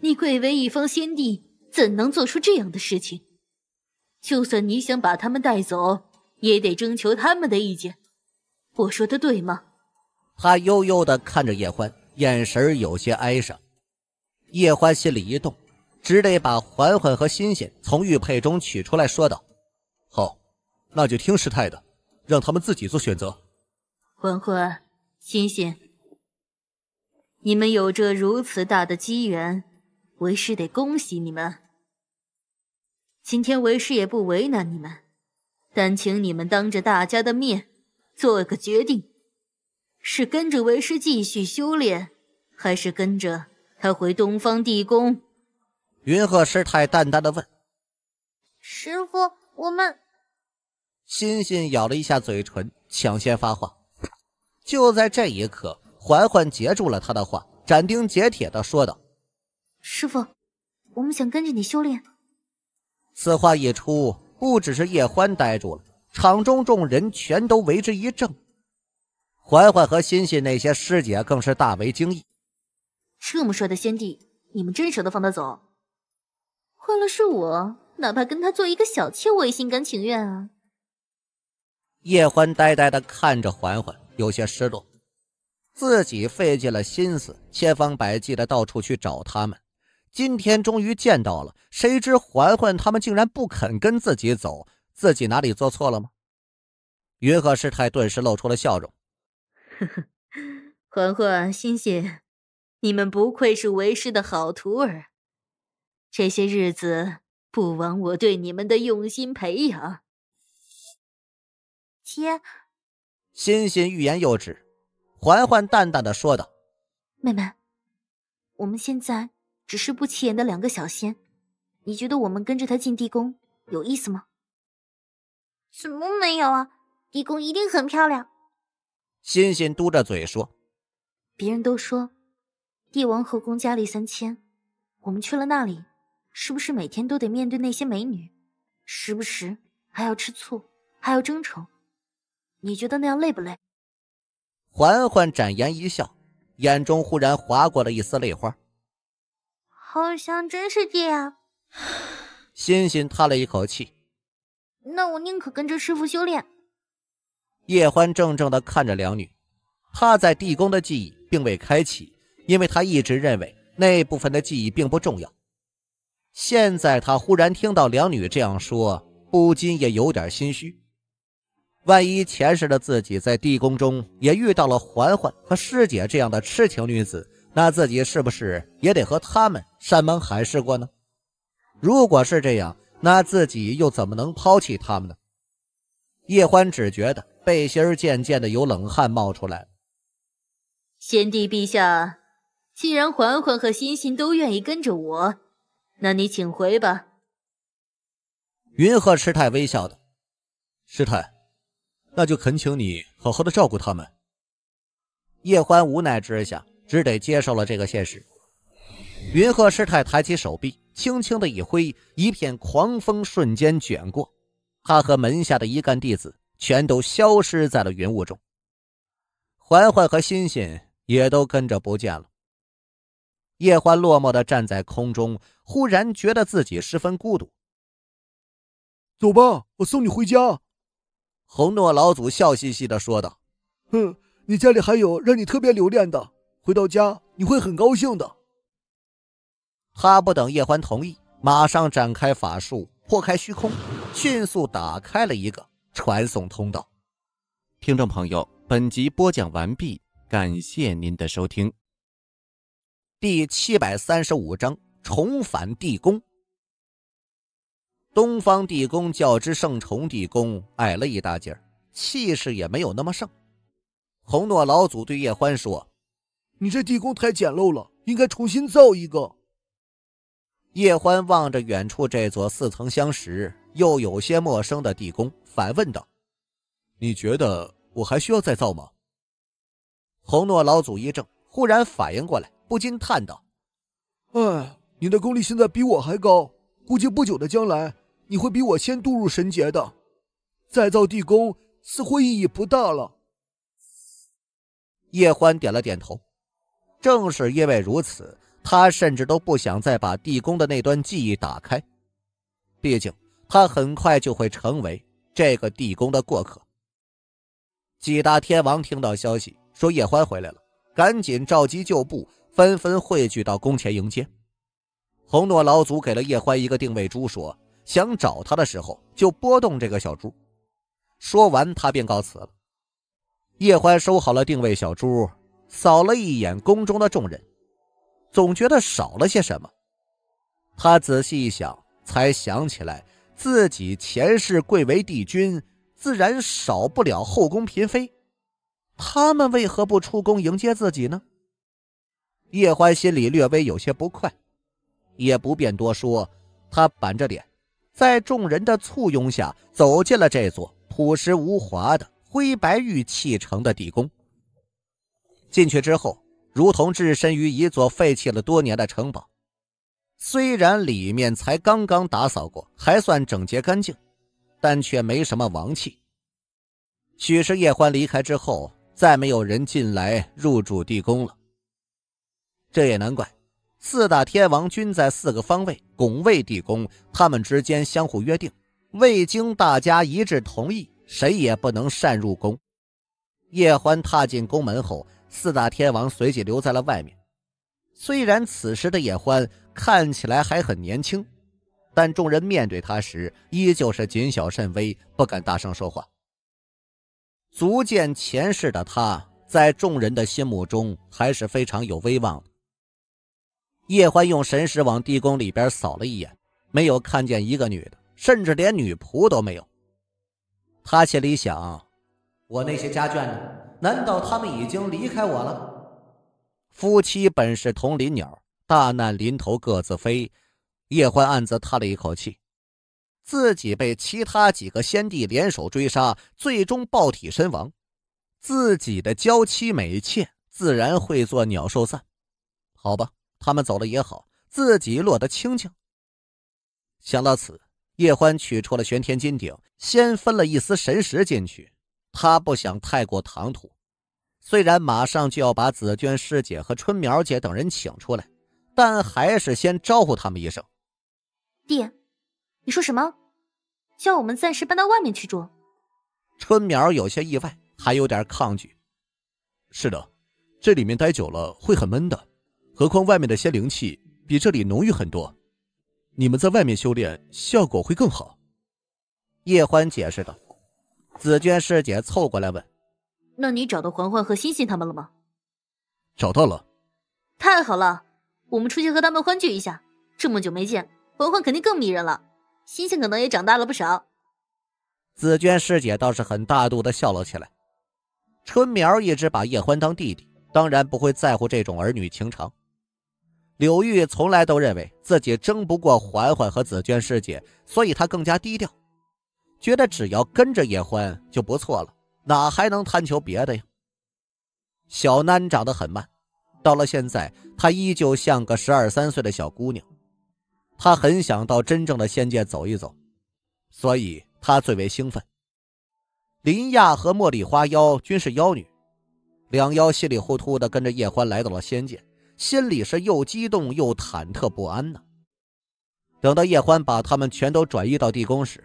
你贵为一方仙帝，怎能做出这样的事情？就算你想把他们带走，也得征求他们的意见。我说的对吗？他悠悠的看着叶欢，眼神有些哀伤。叶欢心里一动，只得把嬛嬛和欣欣从玉佩中取出来说道：“好，那就听师太的，让他们自己做选择。”嬛嬛、欣欣，你们有着如此大的机缘。为师得恭喜你们，今天为师也不为难你们，但请你们当着大家的面做个决定：是跟着为师继续修炼，还是跟着他回东方地宫？云鹤师太淡淡的问：“师傅，我们……”欣欣咬了一下嘴唇，抢先发话。就在这一刻，环环截住了他的话，斩钉截铁的说道。师傅，我们想跟着你修炼。此话一出，不只是叶欢呆住了，场中众人全都为之一怔。嬛嬛和欣欣那些师姐更是大为惊异。这么帅的先帝，你们真舍得放他走？换了是我，哪怕跟他做一个小妾，我也心甘情愿啊。叶欢呆呆的看着嬛嬛，有些失落。自己费尽了心思，千方百计的到处去找他们。今天终于见到了，谁知嬛嬛他们竟然不肯跟自己走，自己哪里做错了吗？云鹤师太顿时露出了笑容：“嬛 [LAUGHS] 嬛、欣欣，你们不愧是为师的好徒儿，这些日子不枉我对你们的用心培养。”切，欣欣欲言又止，嬛嬛淡淡的说道：“妹妹，我们现在。”只是不起眼的两个小仙，你觉得我们跟着他进地宫有意思吗？怎么没有啊？地宫一定很漂亮。欣欣嘟着嘴说：“别人都说帝王后宫佳丽三千，我们去了那里，是不是每天都得面对那些美女，时不时还要吃醋，还要争宠？你觉得那样累不累？”嬛嬛展颜一笑，眼中忽然划过了一丝泪花。好像真是这样。欣欣叹了一口气，那我宁可跟着师傅修炼。叶欢怔怔的看着两女，他在地宫的记忆并未开启，因为他一直认为那部分的记忆并不重要。现在他忽然听到两女这样说，不禁也有点心虚。万一前世的自己在地宫中也遇到了嬛嬛和师姐这样的痴情女子。那自己是不是也得和他们山盟海誓过呢？如果是这样，那自己又怎么能抛弃他们呢？叶欢只觉得背心渐渐的有冷汗冒出来了。先帝陛下，既然嬛嬛和欣欣都愿意跟着我，那你请回吧。云鹤师太微笑道：“师太，那就恳请你好好的照顾他们。”叶欢无奈之下。只得接受了这个现实。云鹤师太抬起手臂，轻轻的一挥，一片狂风瞬间卷过，他和门下的一干弟子全都消失在了云雾中。环环和欣欣也都跟着不见了。叶欢落寞的站在空中，忽然觉得自己十分孤独。走吧，我送你回家。”红诺老祖笑嘻嘻的说道，“哼，你家里还有让你特别留恋的。”回到家你会很高兴的。他不等叶欢同意，马上展开法术，破开虚空，迅速打开了一个传送通道。听众朋友，本集播讲完毕，感谢您的收听。第七百三十五章：重返地宫。东方地宫较之圣崇地宫矮了一大截儿，气势也没有那么盛。红诺老祖对叶欢说。你这地宫太简陋了，应该重新造一个。叶欢望着远处这座似曾相识又有些陌生的地宫，反问道：“你觉得我还需要再造吗？”红诺老祖一怔，忽然反应过来，不禁叹道：“哎，你的功力现在比我还高，估计不久的将来你会比我先渡入神劫的。再造地宫似乎意义不大了。”叶欢点了点头。正是因为如此，他甚至都不想再把地宫的那段记忆打开。毕竟，他很快就会成为这个地宫的过客。几大天王听到消息说叶欢回来了，赶紧召集旧部，纷纷汇聚到宫前迎接。红诺老祖给了叶欢一个定位珠，说想找他的时候就拨动这个小珠。说完，他便告辞了。叶欢收好了定位小珠。扫了一眼宫中的众人，总觉得少了些什么。他仔细一想，才想起来自己前世贵为帝君，自然少不了后宫嫔妃。他们为何不出宫迎接自己呢？叶欢心里略微有些不快，也不便多说。他板着脸，在众人的簇拥下走进了这座朴实无华的灰白玉砌成的地宫。进去之后，如同置身于一座废弃了多年的城堡。虽然里面才刚刚打扫过，还算整洁干净，但却没什么王气。许是叶欢离开之后，再没有人进来入主地宫了。这也难怪，四大天王均在四个方位拱卫地宫，他们之间相互约定，未经大家一致同意，谁也不能擅入宫。叶欢踏进宫门后。四大天王随即留在了外面。虽然此时的叶欢看起来还很年轻，但众人面对他时依旧是谨小慎微，不敢大声说话，足见前世的他在众人的心目中还是非常有威望的。叶欢用神识往地宫里边扫了一眼，没有看见一个女的，甚至连女仆都没有。他心里想：我那些家眷呢？难道他们已经离开我了？夫妻本是同林鸟，大难临头各自飞。叶欢暗自叹了一口气，自己被其他几个先帝联手追杀，最终爆体身亡，自己的娇妻美妾自然会做鸟兽散。好吧，他们走了也好，自己落得清净。想到此，叶欢取出了玄天金鼎，先分了一丝神识进去，他不想太过唐突。虽然马上就要把紫娟师姐和春苗姐等人请出来，但还是先招呼他们一声。爹，你说什么？叫我们暂时搬到外面去住？春苗有些意外，还有点抗拒。是的，这里面待久了会很闷的，何况外面的仙灵气比这里浓郁很多，你们在外面修炼效果会更好。叶欢解释道。紫娟师姐凑过来问。那你找到环环和欣欣他们了吗？找到了，太好了！我们出去和他们欢聚一下。这么久没见，环环肯定更迷人了，欣欣可能也长大了不少。紫娟师姐倒是很大度的笑了起来。春苗一直把叶欢当弟弟，当然不会在乎这种儿女情长。柳玉从来都认为自己争不过环环和紫娟师姐，所以她更加低调，觉得只要跟着叶欢就不错了。哪还能贪求别的呀？小囡长得很慢，到了现在，她依旧像个十二三岁的小姑娘。她很想到真正的仙界走一走，所以她最为兴奋。林亚和茉莉花妖均是妖女，两妖稀里糊涂的跟着叶欢来到了仙界，心里是又激动又忐忑不安呢。等到叶欢把他们全都转移到地宫时，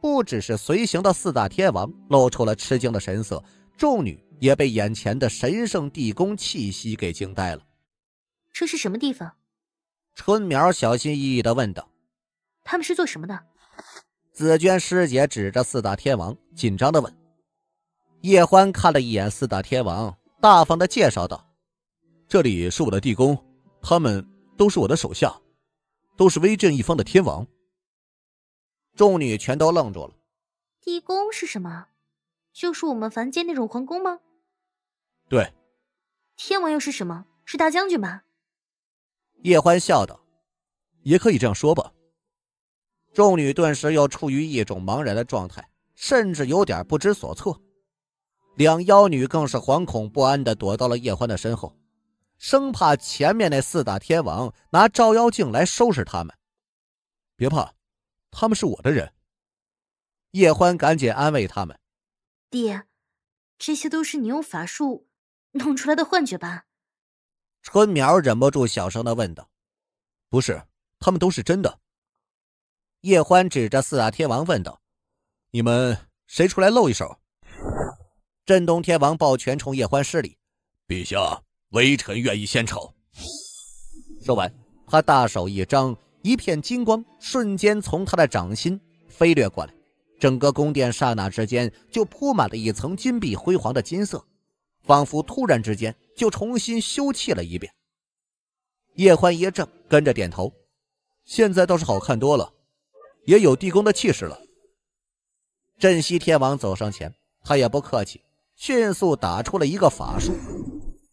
不只是随行的四大天王露出了吃惊的神色，众女也被眼前的神圣地宫气息给惊呆了。这是什么地方？春苗小心翼翼的问道。他们是做什么的？紫娟师姐指着四大天王，紧张的问。叶欢看了一眼四大天王，大方的介绍道：“这里是我的地宫，他们都是我的手下，都是威震一方的天王。”众女全都愣住了。地宫是什么？就是我们凡间那种皇宫吗？对。天王又是什么？是大将军吧？叶欢笑道：“也可以这样说吧。”众女顿时又处于一种茫然的状态，甚至有点不知所措。两妖女更是惶恐不安的躲到了叶欢的身后，生怕前面那四大天王拿照妖镜来收拾他们。别怕。他们是我的人。叶欢赶紧安慰他们：“爹，这些都是你用法术弄出来的幻觉吧？”春苗忍不住小声的问道：“不是，他们都是真的。”叶欢指着四大天王问道：“你们谁出来露一手？”镇东天王抱拳冲叶欢施礼：“陛下，微臣愿意献丑。”说完，他大手一张。一片金光瞬间从他的掌心飞掠过来，整个宫殿刹那之间就铺满了一层金碧辉煌的金色，仿佛突然之间就重新修葺了一遍。叶欢一怔，跟着点头，现在倒是好看多了，也有地宫的气势了。镇西天王走上前，他也不客气，迅速打出了一个法术。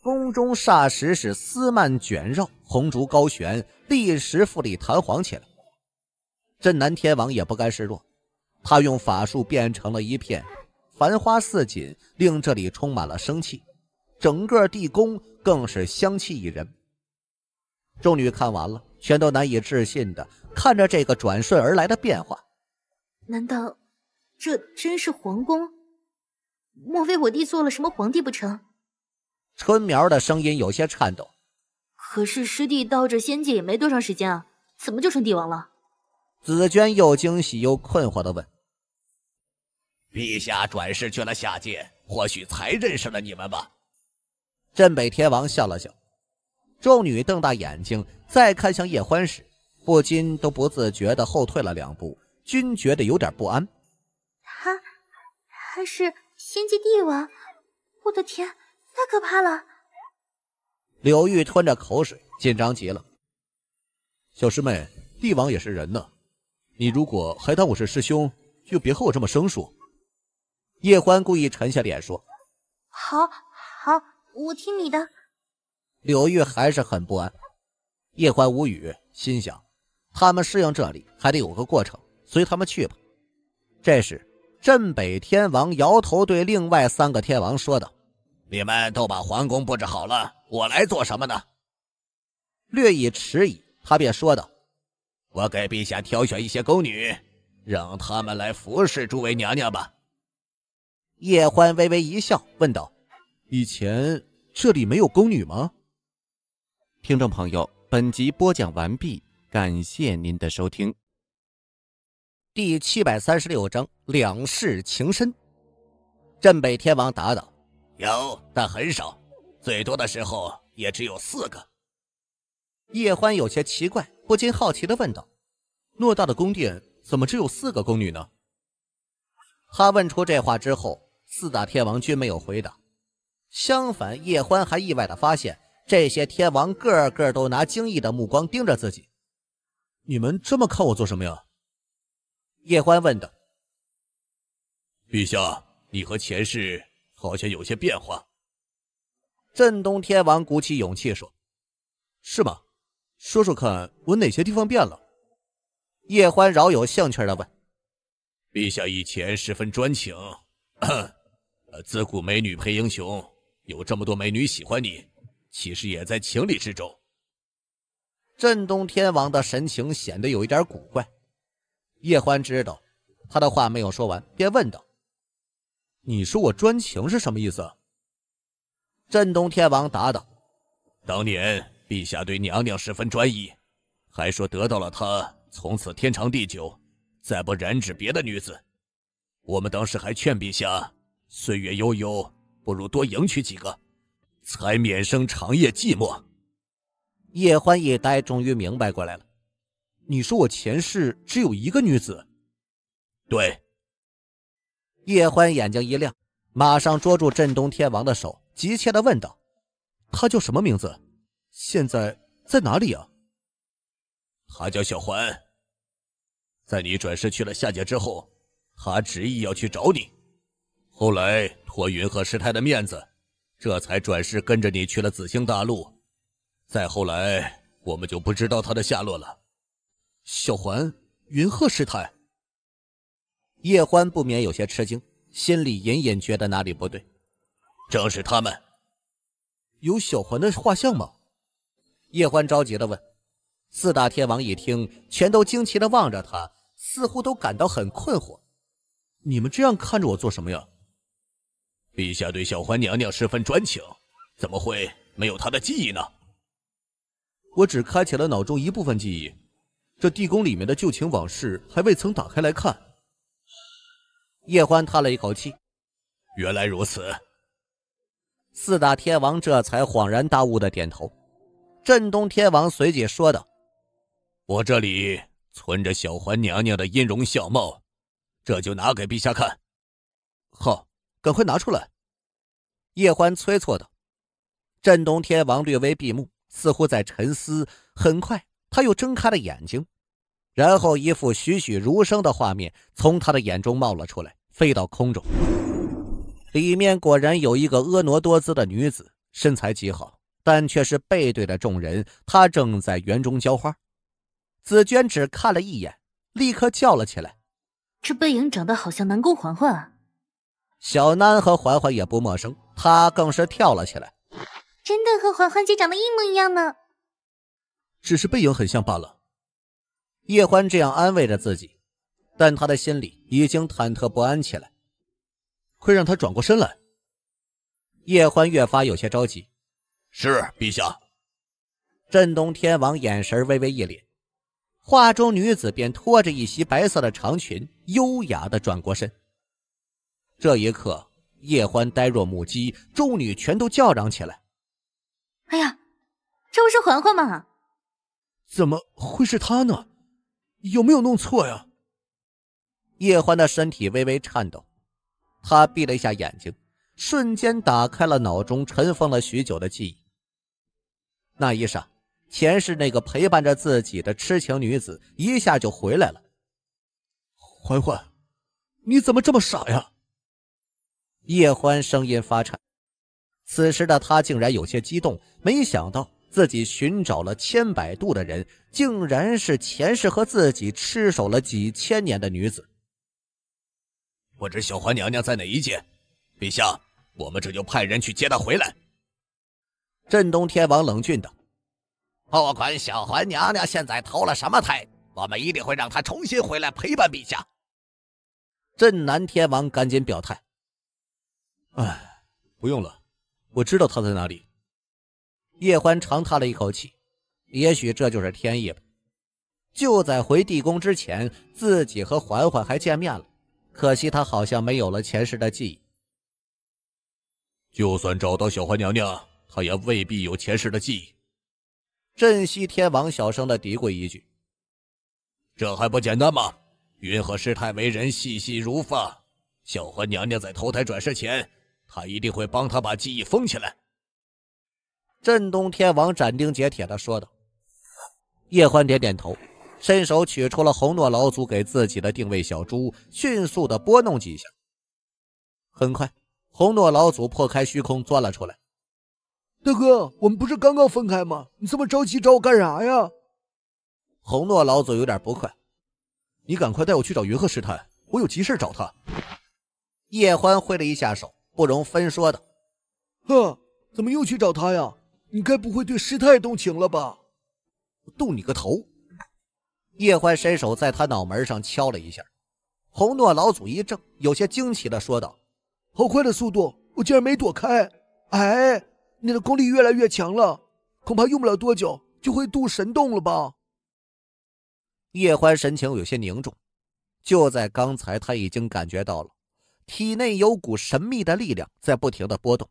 宫中霎时是丝幔卷绕，红烛高悬，立时富丽堂皇起来。镇南天王也不甘示弱，他用法术变成了一片繁花似锦，令这里充满了生气。整个地宫更是香气怡人。众女看完了，全都难以置信的看着这个转瞬而来的变化。难道这真是皇宫？莫非我弟做了什么皇帝不成？春苗的声音有些颤抖。可是师弟到这仙界也没多长时间啊，怎么就成帝王了？紫娟又惊喜又困惑地问。陛下转世去了下界，或许才认识了你们吧。镇北天王笑了笑。众女瞪大眼睛，再看向叶欢时，不禁都不自觉地后退了两步，均觉得有点不安。他，他是仙界帝王？我的天！太可怕了！柳玉吞着口水，紧张极了。小师妹，帝王也是人呢，你如果还当我是师兄，就别和我这么生疏。叶欢故意沉下脸说：“好好，我听你的。”柳玉还是很不安。叶欢无语，心想他们适应这里还得有个过程，随他们去吧。这时，镇北天王摇头对另外三个天王说道。你们都把皇宫布置好了，我来做什么呢？略一迟疑，他便说道：“我给陛下挑选一些宫女，让他们来服侍诸位娘娘吧。”叶欢微微一笑，问道：“以前这里没有宫女吗？”听众朋友，本集播讲完毕，感谢您的收听。第七百三十六章两世情深。镇北天王答道。有，但很少，最多的时候也只有四个。叶欢有些奇怪，不禁好奇的问道：“偌大的宫殿，怎么只有四个宫女呢？”他问出这话之后，四大天王均没有回答。相反，叶欢还意外的发现，这些天王个个都拿惊异的目光盯着自己。“你们这么看我做什么呀？”叶欢问道。“陛下，你和前世……”好像有些变化。镇东天王鼓起勇气说：“是吗？说说看，我哪些地方变了？”叶欢饶有兴趣的问：“陛下以前十分专情，自古美女配英雄，有这么多美女喜欢你，其实也在情理之中。”镇东天王的神情显得有一点古怪。叶欢知道他的话没有说完，便问道。你说我专情是什么意思？镇东天王答道：“当年陛下对娘娘十分专一，还说得到了她，从此天长地久，再不染指别的女子。我们当时还劝陛下，岁月悠悠，不如多迎娶几个，才免生长夜寂寞。”叶欢一呆，终于明白过来了。你说我前世只有一个女子？对。叶欢眼睛一亮，马上捉住镇东天王的手，急切的问道：“他叫什么名字？现在在哪里啊？”他叫小环。在你转世去了下界之后，他执意要去找你，后来托云鹤师太的面子，这才转世跟着你去了紫星大陆。再后来，我们就不知道他的下落了。小环，云鹤师太。叶欢不免有些吃惊，心里隐隐觉得哪里不对。正是他们，有小环的画像吗？叶欢着急的问。四大天王一听，全都惊奇的望着他，似乎都感到很困惑。你们这样看着我做什么呀？陛下对小环娘娘十分专情，怎么会没有她的记忆呢？我只开启了脑中一部分记忆，这地宫里面的旧情往事还未曾打开来看。叶欢叹了一口气，原来如此。四大天王这才恍然大悟的点头。镇东天王随即说道：“我这里存着小环娘娘的音容笑貌，这就拿给陛下看。”好，赶快拿出来！叶欢催促道。镇东天王略微闭目，似乎在沉思。很快，他又睁开了眼睛。然后，一副栩栩如生的画面从他的眼中冒了出来，飞到空中。里面果然有一个婀娜多姿的女子，身材极好，但却是背对着众人。她正在园中浇花。紫娟只看了一眼，立刻叫了起来：“这背影长得好像南宫环环啊！”小南和环环也不陌生，她更是跳了起来：“真的和环环姐长得一模一样呢！”只是背影很像罢了。叶欢这样安慰着自己，但他的心里已经忐忑不安起来。快让他转过身来！叶欢越发有些着急。是陛下！镇东天王眼神微微一凛，画中女子便拖着一袭白色的长裙，优雅的转过身。这一刻，叶欢呆若木鸡，众女全都叫嚷起来：“哎呀，这不是嬛嬛吗？怎么会是她呢？”有没有弄错呀？叶欢的身体微微颤抖，他闭了一下眼睛，瞬间打开了脑中尘封了许久的记忆。那一霎，前世那个陪伴着自己的痴情女子一下就回来了。嬛嬛，你怎么这么傻呀？叶欢声音发颤，此时的他竟然有些激动，没想到。自己寻找了千百度的人，竟然是前世和自己痴守了几千年的女子。不知小环娘娘在哪一界？陛下，我们这就派人去接她回来。镇东天王冷峻道：“不管小环娘娘现在投了什么胎，我们一定会让她重新回来陪伴陛下。”镇南天王赶紧表态：“哎，不用了，我知道她在哪里。”叶欢长叹了一口气，也许这就是天意吧。就在回地宫之前，自己和嬛嬛还见面了，可惜她好像没有了前世的记忆。就算找到小环娘娘，她也未必有前世的记忆。镇西天王小声的嘀咕一句：“这还不简单吗？云和师太为人细细如发，小环娘娘在投胎转世前，她一定会帮她把记忆封起来。”震东天王斩钉截铁地说道：“叶欢点点头，伸手取出了红诺老祖给自己的定位小珠，迅速地拨弄几下。很快，红诺老祖破开虚空钻了出来。大哥，我们不是刚刚分开吗？你这么着急找我干啥呀？”红诺老祖有点不快：“你赶快带我去找云鹤师太，我有急事找他。叶欢挥了一下手，不容分说的。哼，怎么又去找他呀？”你该不会对师太动情了吧？动你个头！叶欢伸手在他脑门上敲了一下。红诺老祖一怔，有些惊奇的说道：“好快的速度，我竟然没躲开！哎，你的功力越来越强了，恐怕用不了多久就会渡神洞了吧？”叶欢神情有些凝重。就在刚才，他已经感觉到了体内有股神秘的力量在不停的波动。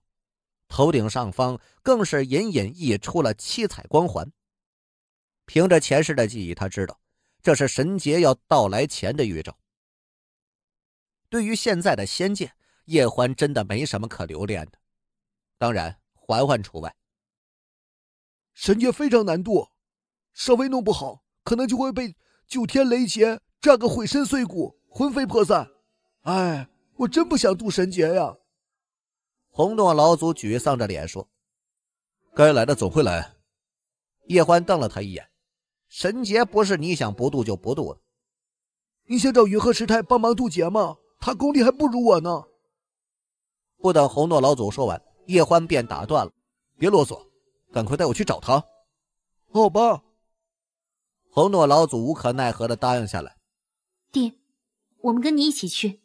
头顶上方更是隐隐溢出了七彩光环。凭着前世的记忆，他知道这是神劫要到来前的预兆。对于现在的仙界，叶欢真的没什么可留恋的，当然环环除外。神界非常难度，稍微弄不好，可能就会被九天雷劫炸个毁身碎骨、魂飞魄散。哎，我真不想渡神劫呀。红诺老祖沮丧着脸说：“该来的总会来。”叶欢瞪了他一眼：“神劫不是你想不渡就不渡，的。”你想找云鹤师太帮忙渡劫吗？她功力还不如我呢。”不等红诺老祖说完，叶欢便打断了：“别啰嗦，赶快带我去找他。”“好吧。”红诺老祖无可奈何地答应下来。“爹，我们跟你一起去。”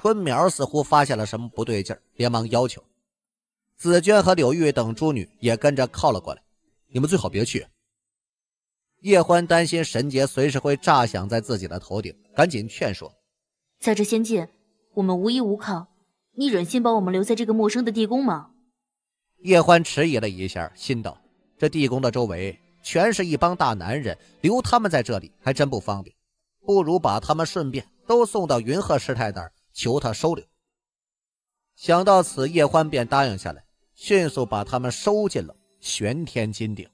春苗似乎发现了什么不对劲儿，连忙要求。紫娟和柳玉等诸女也跟着靠了过来。你们最好别去。叶欢担心神劫随时会炸响在自己的头顶，赶紧劝说。在这仙界，我们无依无靠，你忍心把我们留在这个陌生的地宫吗？叶欢迟疑了一下，心道：这地宫的周围全是一帮大男人，留他们在这里还真不方便，不如把他们顺便都送到云鹤师太那儿。求他收留。想到此，叶欢便答应下来，迅速把他们收进了玄天金鼎。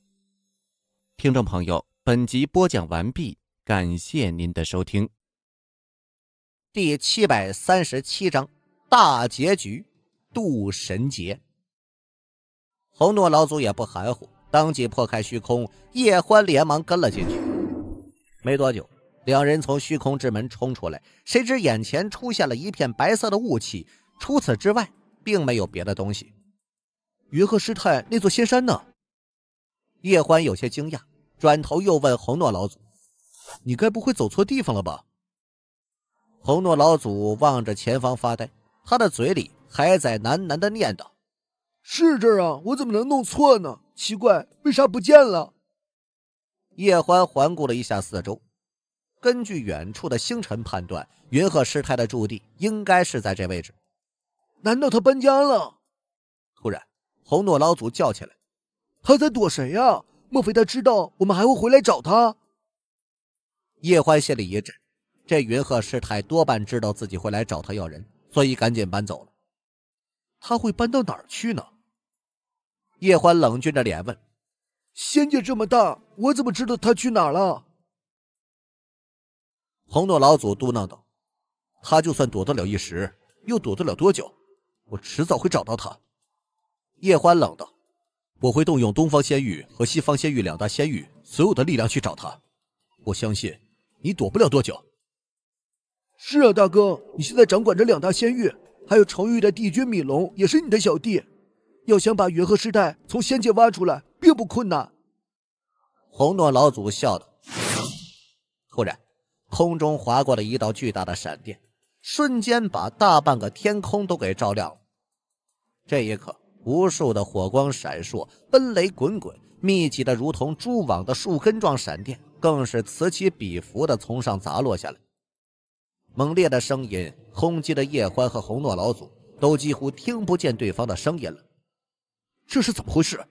听众朋友，本集播讲完毕，感谢您的收听。第七百三十七章大结局，渡神劫。侯诺老祖也不含糊，当即破开虚空，叶欢连忙跟了进去。没多久。两人从虚空之门冲出来，谁知眼前出现了一片白色的雾气，除此之外，并没有别的东西。云鹤师太那座仙山呢？叶欢有些惊讶，转头又问红诺老祖：“你该不会走错地方了吧？”红诺老祖望着前方发呆，他的嘴里还在喃喃的念叨：“是这儿啊，我怎么能弄错呢？奇怪，为啥不见了？”叶欢环顾了一下四周。根据远处的星辰判断，云鹤师太的驻地应该是在这位置。难道他搬家了？突然，红诺老祖叫起来：“他在躲谁呀？莫非他知道我们还会回来找他？”叶欢心里一震，这云鹤师太多半知道自己会来找他要人，所以赶紧搬走了。他会搬到哪儿去呢？叶欢冷峻着脸问：“仙界这么大，我怎么知道他去哪儿了？”红诺老祖嘟囔道：“他就算躲得了一时，又躲得了多久？我迟早会找到他。”叶欢冷道：“我会动用东方仙域和西方仙域两大仙域所有的力量去找他。我相信你躲不了多久。”“是啊，大哥，你现在掌管着两大仙域，还有成域的帝君米龙也是你的小弟。要想把元和师太从仙界挖出来，并不困难。”红诺老祖笑道。突然。空中划过了一道巨大的闪电，瞬间把大半个天空都给照亮了。这一刻，无数的火光闪烁，奔雷滚滚，密集的如同蛛网的树根状闪电更是此起彼伏的从上砸落下来。猛烈的声音轰击的叶欢和红诺老祖都几乎听不见对方的声音了。这是怎么回事？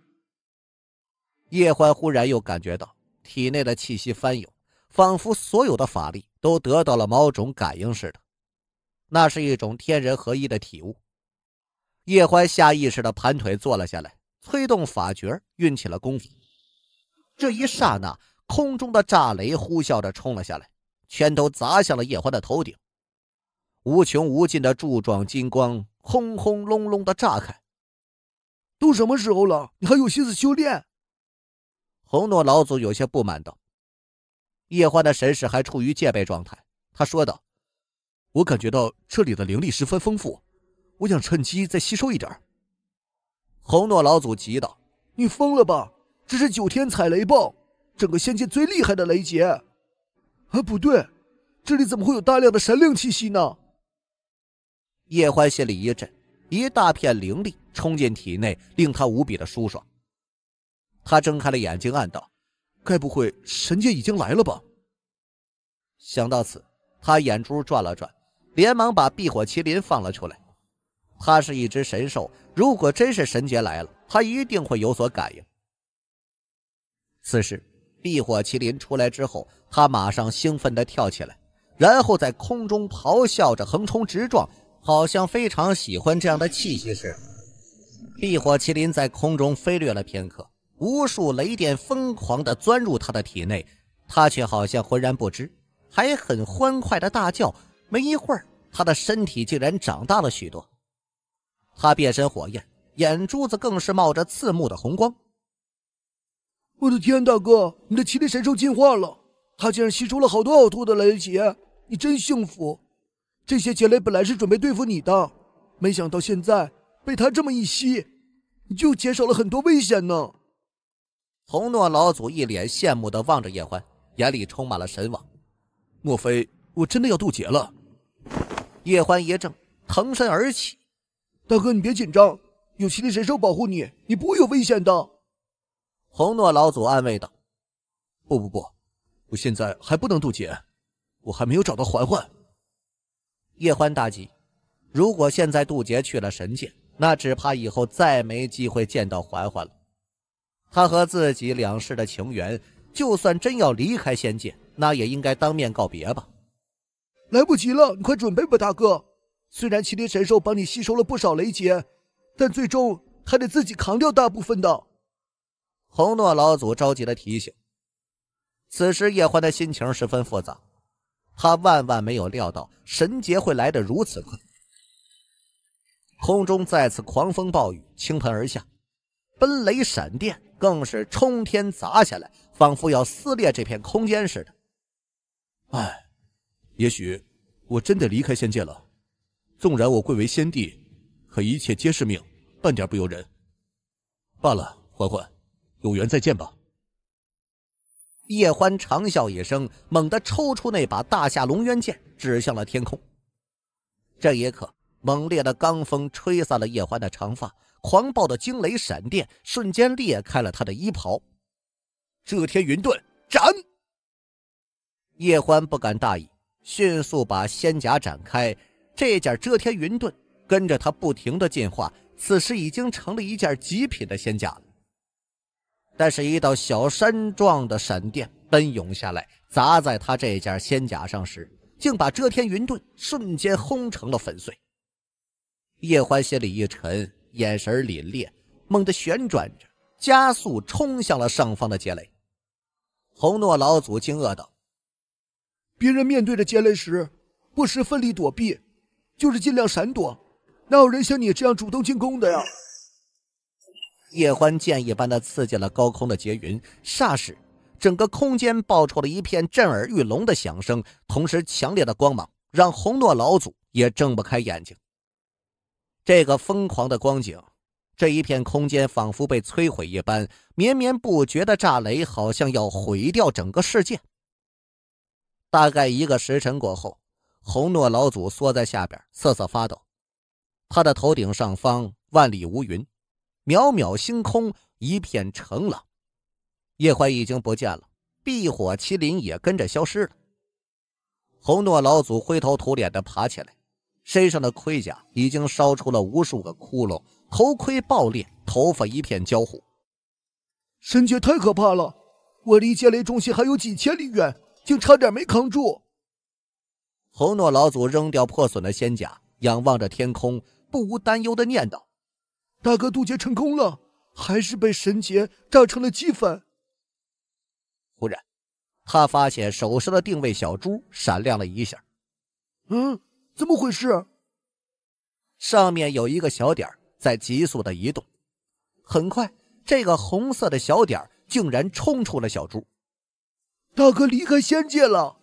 叶欢忽然又感觉到体内的气息翻涌。仿佛所有的法力都得到了某种感应似的，那是一种天人合一的体悟。叶欢下意识的盘腿坐了下来，催动法诀，运起了功夫。这一刹那，空中的炸雷呼啸着冲了下来，全都砸向了叶欢的头顶。无穷无尽的柱状金光轰轰隆隆的炸开。都什么时候了，你还有心思修炼？红诺老祖有些不满道。叶欢的神识还处于戒备状态，他说道：“我感觉到这里的灵力十分丰富，我想趁机再吸收一点。”红诺老祖急道：“你疯了吧！这是九天彩雷暴，整个仙界最厉害的雷劫。啊，不对，这里怎么会有大量的神灵气息呢？”叶欢心里一震，一大片灵力冲进体内，令他无比的舒爽。他睁开了眼睛，暗道。该不会神界已经来了吧？想到此，他眼珠转了转，连忙把碧火麒麟放了出来。它是一只神兽，如果真是神界来了，它一定会有所感应。此时，碧火麒麟出来之后，他马上兴奋地跳起来，然后在空中咆哮着横冲直撞，好像非常喜欢这样的气息似的。碧火麒麟在空中飞掠了片刻。无数雷电疯狂的钻入他的体内，他却好像浑然不知，还很欢快的大叫。没一会儿，他的身体竟然长大了许多。他变身火焰，眼珠子更是冒着刺目的红光。我的天，大哥，你的麒麟神兽进化了！他竟然吸收了好多呕吐的雷劫，你真幸福。这些劫雷本来是准备对付你的，没想到现在被他这么一吸，你就减少了很多危险呢。红诺老祖一脸羡慕的望着叶欢，眼里充满了神往。莫非我真的要渡劫了？叶欢一怔，腾身而起：“大哥，你别紧张，有麒麟神兽保护你，你不会有危险的。”红诺老祖安慰道：“不不不，我现在还不能渡劫，我还没有找到环环。”叶欢大急：“如果现在渡劫去了神界，那只怕以后再没机会见到环环了。”他和自己两世的情缘，就算真要离开仙界，那也应该当面告别吧。来不及了，你快准备吧，大哥。虽然麒麟神兽帮你吸收了不少雷劫，但最终还得自己扛掉大部分的。红诺老祖着急的提醒。此时叶欢的心情十分复杂，他万万没有料到神劫会来得如此快。空中再次狂风暴雨倾盆而下。奔雷闪电更是冲天砸下来，仿佛要撕裂这片空间似的。唉，也许我真的离开仙界了。纵然我贵为仙帝，可一切皆是命，半点不由人。罢了，嬛嬛，有缘再见吧。叶欢长啸一声，猛地抽出那把大夏龙渊剑，指向了天空。这一刻，猛烈的罡风吹散了叶欢的长发。狂暴的惊雷、闪电瞬间裂开了他的衣袍，遮天云盾斩。叶欢不敢大意，迅速把仙甲展开。这件遮天云盾跟着他不停的进化，此时已经成了一件极品的仙甲了。但是，一道小山状的闪电奔涌下来，砸在他这件仙甲上时，竟把遮天云盾瞬间轰成了粉碎。叶欢心里一沉。眼神凛冽，猛地旋转着，加速冲向了上方的劫雷。红诺老祖惊愕道：“别人面对着劫雷时，不时奋力躲避，就是尽量闪躲，哪有人像你这样主动进攻的呀？”叶欢剑一般的刺进了高空的劫云，霎时，整个空间爆出了一片震耳欲聋的响声，同时强烈的光芒让红诺老祖也睁不开眼睛。这个疯狂的光景，这一片空间仿佛被摧毁一般，绵绵不绝的炸雷好像要毁掉整个世界。大概一个时辰过后，红诺老祖缩在下边瑟瑟发抖，他的头顶上方万里无云，渺渺星空一片澄朗。叶怀已经不见了，避火麒麟也跟着消失了。红诺老祖灰头土脸的爬起来。身上的盔甲已经烧出了无数个窟窿，头盔爆裂，头发一片焦糊。神劫太可怕了！我离劫雷中心还有几千里远，竟差点没扛住。侯诺老祖扔掉破损的仙甲，仰望着天空，不无担忧的念道：“大哥渡劫成功了，还是被神劫炸成了齑粉？”忽然，他发现手上的定位小珠闪亮了一下。嗯。怎么回事？上面有一个小点在急速的移动，很快，这个红色的小点竟然冲出了小猪。大哥离开仙界了！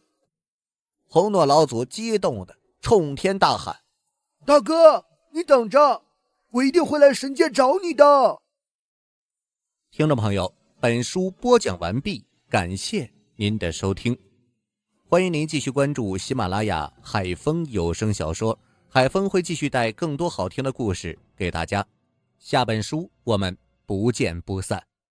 红诺老祖激动的冲天大喊：“大哥，你等着，我一定会来神界找你的。”听众朋友，本书播讲完毕，感谢您的收听。欢迎您继续关注喜马拉雅海风有声小说，海风会继续带更多好听的故事给大家。下本书我们不见不散。